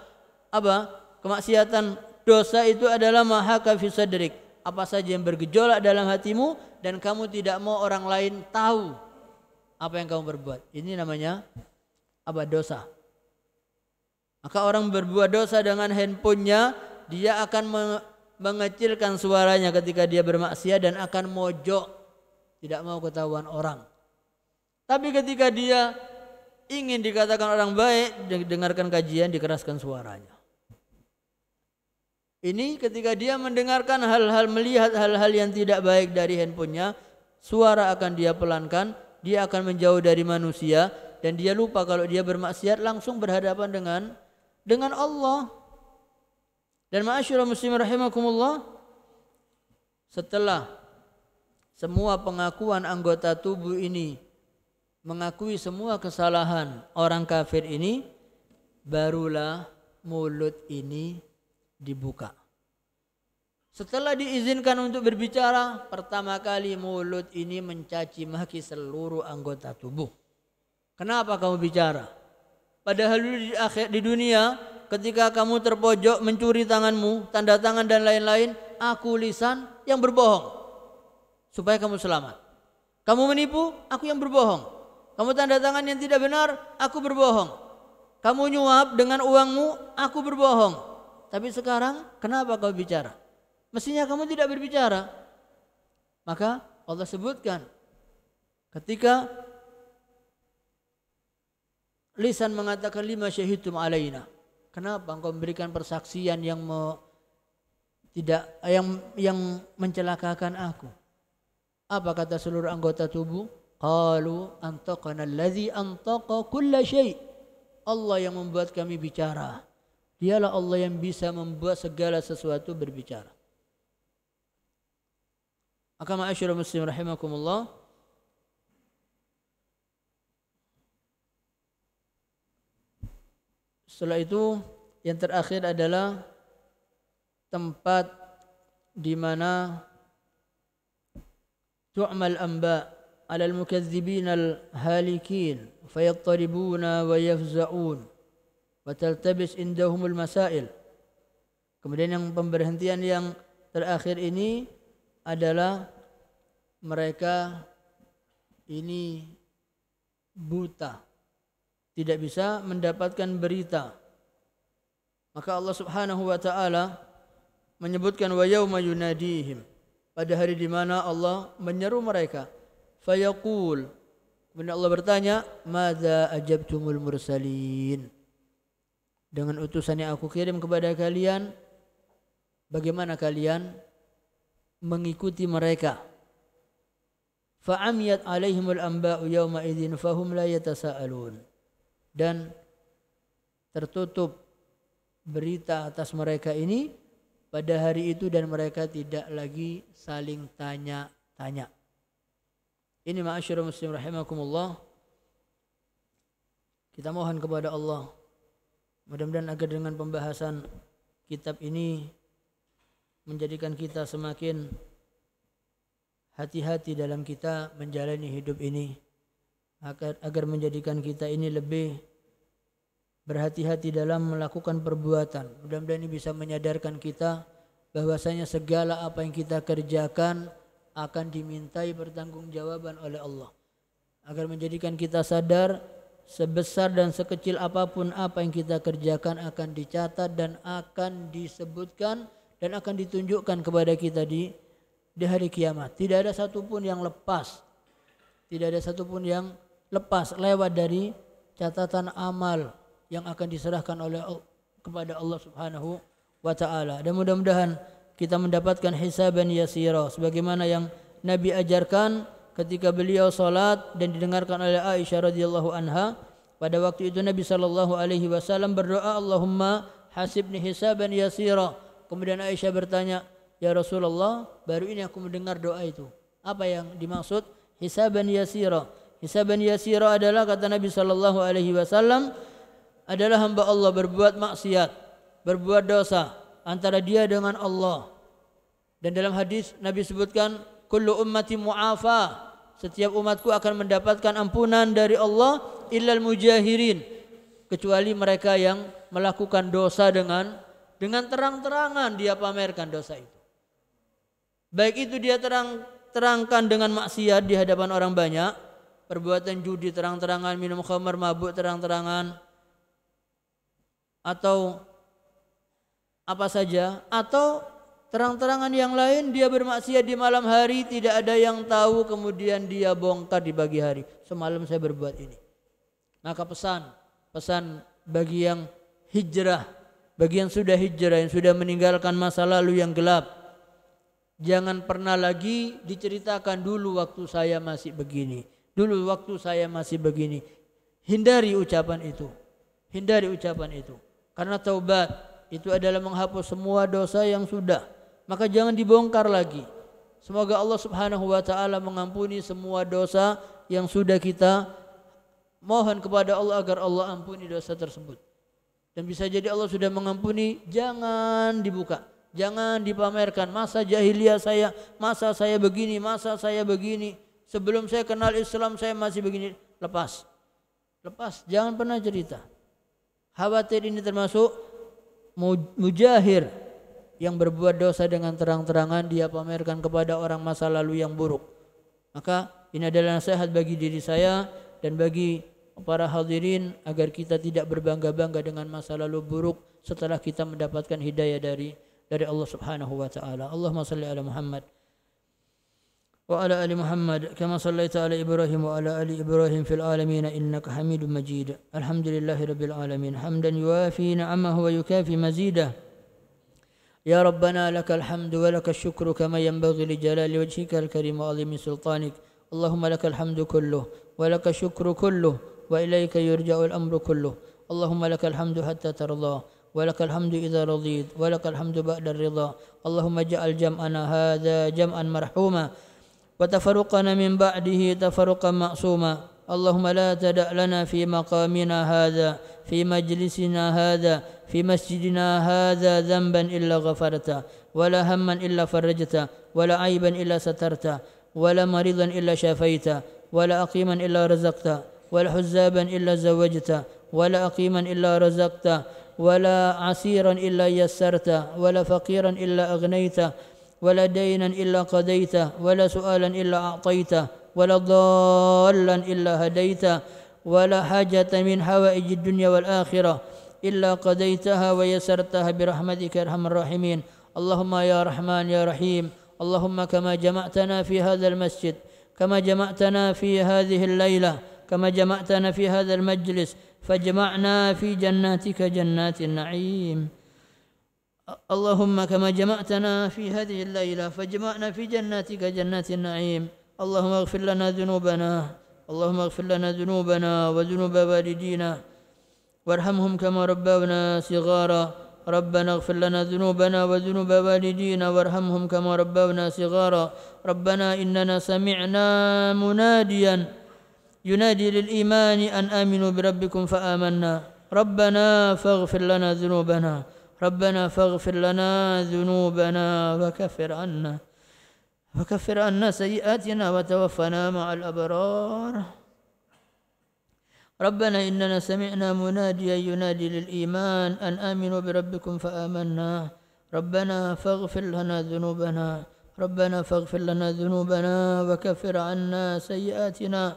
apa? Kemaksiatan dosa itu adalah maha kafisadrik apa saja yang bergejolak dalam hatimu dan kamu tidak mau orang lain tahu apa yang kamu berbuat. Ini namanya apa dosa. Maka orang berbuat dosa dengan handphonenya, dia akan mengecilkan suaranya ketika dia bermaksiat dan akan mojok, tidak mau ketahuan orang. Tapi ketika dia ingin dikatakan orang baik, dengarkan kajian, dikeraskan suaranya. Ini ketika dia mendengarkan hal-hal melihat hal-hal yang tidak baik dari handphonenya, suara akan dia pelankan, dia akan menjauh dari manusia dan dia lupa kalau dia bermaksiat langsung berhadapan dengan dengan Allah. Dan ma'asyiral muslimin rahimakumullah, setelah semua pengakuan anggota tubuh ini mengakui semua kesalahan orang kafir ini, barulah mulut ini dibuka. Setelah diizinkan untuk berbicara, pertama kali mulut ini mencaci maki seluruh anggota tubuh. Kenapa kamu bicara? Padahal di akhir di dunia ketika kamu terpojok mencuri tanganmu, tanda tangan dan lain-lain, aku lisan yang berbohong. Supaya kamu selamat. Kamu menipu, aku yang berbohong. Kamu tanda tangan yang tidak benar, aku berbohong. Kamu nyuap dengan uangmu, aku berbohong. Tapi sekarang kenapa kau bicara? Mestinya kamu tidak berbicara. Maka Allah sebutkan ketika lisan mengatakan lima syahidum alaina. Kenapa engkau memberikan persaksian yang me, tidak yang yang mencelakakan aku? Apa kata seluruh anggota tubuh? Qalu antaqana allazi antaqa kulla syai. Allah yang membuat kami bicara Dialah Allah yang bisa membuat segala sesuatu berbicara. Maka ma'asyiral muslim rahimakumullah Setelah itu yang terakhir adalah tempat di mana tu'mal anba ala al-mukazzibin al-halikin fayattaribuna wa yafza'un wataltabis indahumul masail. Kemudian yang pemberhentian yang terakhir ini adalah mereka ini buta tidak bisa mendapatkan berita maka Allah Subhanahu wa taala menyebutkan wa yauma pada hari di mana Allah menyeru mereka fayaqul kemudian Allah bertanya madza ajabtumul mursalin dengan utusan yang aku kirim kepada kalian bagaimana kalian mengikuti mereka fa'amiyat alaihimul anba'u yawma idzin fahum la yatasaalun dan tertutup berita atas mereka ini pada hari itu dan mereka tidak lagi saling tanya-tanya ini ma'asyur muslim rahimakumullah kita mohon kepada Allah Mudah-mudahan agar dengan pembahasan kitab ini menjadikan kita semakin hati-hati dalam kita menjalani hidup ini agar agar menjadikan kita ini lebih berhati-hati dalam melakukan perbuatan. Mudah-mudahan ini bisa menyadarkan kita bahwasanya segala apa yang kita kerjakan akan dimintai pertanggungjawaban oleh Allah. Agar menjadikan kita sadar sebesar dan sekecil apapun apa yang kita kerjakan akan dicatat dan akan disebutkan dan akan ditunjukkan kepada kita di di hari kiamat. Tidak ada satupun yang lepas. Tidak ada satupun yang lepas lewat dari catatan amal yang akan diserahkan oleh kepada Allah Subhanahu wa taala. Dan mudah-mudahan kita mendapatkan hisaban yasira sebagaimana yang Nabi ajarkan ketika beliau salat dan didengarkan oleh Aisyah radhiyallahu anha pada waktu itu Nabi sallallahu alaihi wasallam berdoa Allahumma hasibni hisaban yasira kemudian Aisyah bertanya ya Rasulullah baru ini aku mendengar doa itu apa yang dimaksud hisaban yasira hisaban yasira adalah kata Nabi sallallahu alaihi wasallam adalah hamba Allah berbuat maksiat berbuat dosa antara dia dengan Allah dan dalam hadis Nabi sebutkan kullu ummati mu'afa setiap umatku akan mendapatkan ampunan dari Allah illal mujahirin kecuali mereka yang melakukan dosa dengan dengan terang-terangan dia pamerkan dosa itu baik itu dia terang terangkan dengan maksiat di hadapan orang banyak perbuatan judi terang-terangan minum khamar mabuk terang-terangan atau apa saja atau Terang-terangan yang lain dia bermaksiat di malam hari tidak ada yang tahu kemudian dia bongkar di pagi hari. Semalam saya berbuat ini. Maka pesan, pesan bagi yang hijrah, bagi yang sudah hijrah, yang sudah meninggalkan masa lalu yang gelap. Jangan pernah lagi diceritakan dulu waktu saya masih begini. Dulu waktu saya masih begini. Hindari ucapan itu. Hindari ucapan itu. Karena taubat itu adalah menghapus semua dosa yang sudah maka jangan dibongkar lagi. Semoga Allah Subhanahu wa taala mengampuni semua dosa yang sudah kita mohon kepada Allah agar Allah ampuni dosa tersebut. Dan bisa jadi Allah sudah mengampuni, jangan dibuka. Jangan dipamerkan masa jahiliyah saya, masa saya begini, masa saya begini. Sebelum saya kenal Islam saya masih begini. Lepas. Lepas, jangan pernah cerita. Khawatir ini termasuk mujahir yang berbuat dosa dengan terang-terangan dia pamerkan kepada orang masa lalu yang buruk. Maka ini adalah nasihat bagi diri saya dan bagi para hadirin agar kita tidak berbangga-bangga dengan masa lalu buruk setelah kita mendapatkan hidayah dari dari Allah Subhanahu wa taala. Allahumma salli ala Muhammad wa ala ali Muhammad kama shallaita ala Ibrahim wa ala ali Ibrahim fil alamin innaka Hamidum Majid. Alhamdulillahirabbil alamin hamdan yuafi ni'amahu wa yukafi mazidah. يا ربنا لك الحمد ولك الشكر كما ينبغي لجلال وجهك الكريم وعظيم سلطانك اللهم لك الحمد كله ولك الشكر كله وإليك يرجع الأمر كله اللهم لك الحمد حتى ترضى ولك الحمد إذا رضيت ولك الحمد بعد الرضا اللهم اجعل جمعنا هذا جمعا مرحوما وتفرقنا من بعده تفرقا معصوما اللهم لا تدع لنا في مقامنا هذا في مجلسنا هذا في مسجدنا هذا ذنبا إلا غفرته ولا هما إلا فرجته ولا عيبا إلا سترته ولا مريضا إلا شافيته ولا أقيما إلا رزقته ولا حزابا إلا زوجته ولا أقيما إلا رزقته ولا عسيرا إلا يسرته ولا فقيرا إلا أغنيته ولا دينا إلا قضيته ولا سؤالا إلا أعطيته ولا ضالا إلا هديته ولا حاجة من حوائج الدنيا والآخرة إلا قضيتها ويسرتها برحمتك أرحم الراحمين اللهم يا رحمن يا رحيم اللهم كما جمعتنا في هذا المسجد كما جمعتنا في هذه الليلة كما جمعتنا في هذا المجلس فاجمعنا في جناتك جنات النعيم اللهم كما جمعتنا في هذه الليلة فاجمعنا في جناتك جنات النعيم اللهم اغفر لنا ذنوبنا اللهم اغفر لنا ذنوبنا وذنوب والدينا وارحمهم كما ربونا صغارا ربنا اغفر لنا ذنوبنا وذنوب والدينا وارحمهم كما ربونا صغارا ربنا إننا سمعنا مناديا ينادي للإيمان أن آمنوا بربكم فآمنا ربنا فاغفر لنا ذنوبنا ربنا فاغفر لنا ذنوبنا وكفر عنا وكفر عنا سيئاتنا وتوفنا مع الأبرار ربنا إننا سمعنا مناديا ينادي للإيمان أن آمنوا بربكم فآمنا ربنا فاغفر لنا ذنوبنا ربنا فاغفر لنا ذنوبنا وكفر عنا سيئاتنا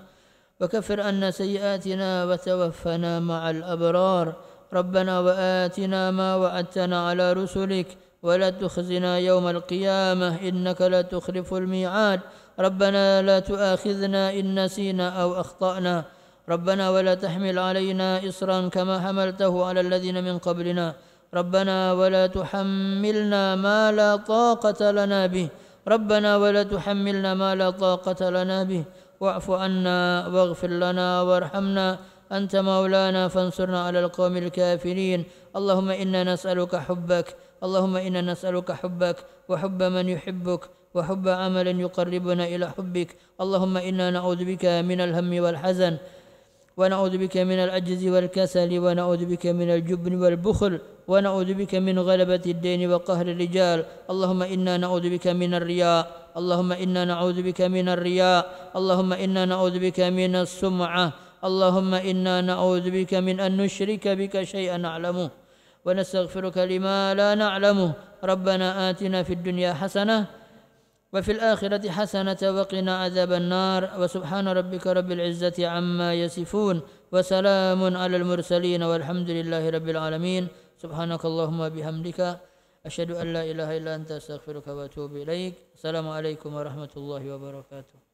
وكفر عنا سيئاتنا وتوفنا مع الأبرار ربنا وآتنا ما وعدتنا على رسلك ولا تخزنا يوم القيامة إنك لا تخلف الميعاد ربنا لا تؤاخذنا إن نسينا أو أخطأنا ربنا ولا تحمل علينا إصرا كما حملته على الذين من قبلنا ربنا ولا تحملنا ما لا طاقة لنا به ربنا ولا تحملنا ما لا طاقة لنا به واعف عنا واغفر لنا وارحمنا أنت مولانا فانصرنا على القوم الكافرين اللهم إنا نسألك حبك اللهم إنا نسألك حبك وحب من يحبك وحب عمل يقربنا إلى حبك اللهم إنا نعوذ بك من الهم والحزن ونعوذ بك من العجز والكسل ونعوذ بك من الجبن والبخل ونعوذ بك من غلبة الدين وقهر الرجال اللهم إنا نعوذ بك من الرياء اللهم إنا نعوذ بك من الرياء اللهم إنا نعوذ بك من السمعة اللهم إنا نعوذ بك من أن نشرك بك شيئا نعلمه ونستغفرك لما لا نعلمه ربنا آتنا في الدنيا حسنة وفي الآخرة حسنة وقنا عذاب النار وسبحان ربك رب العزة عما يصفون وسلام على المرسلين والحمد لله رب العالمين سبحانك اللهم بحمدك أشهد أن لا إله إلا أنت أستغفرك وأتوب إليك السلام عليكم ورحمة الله وبركاته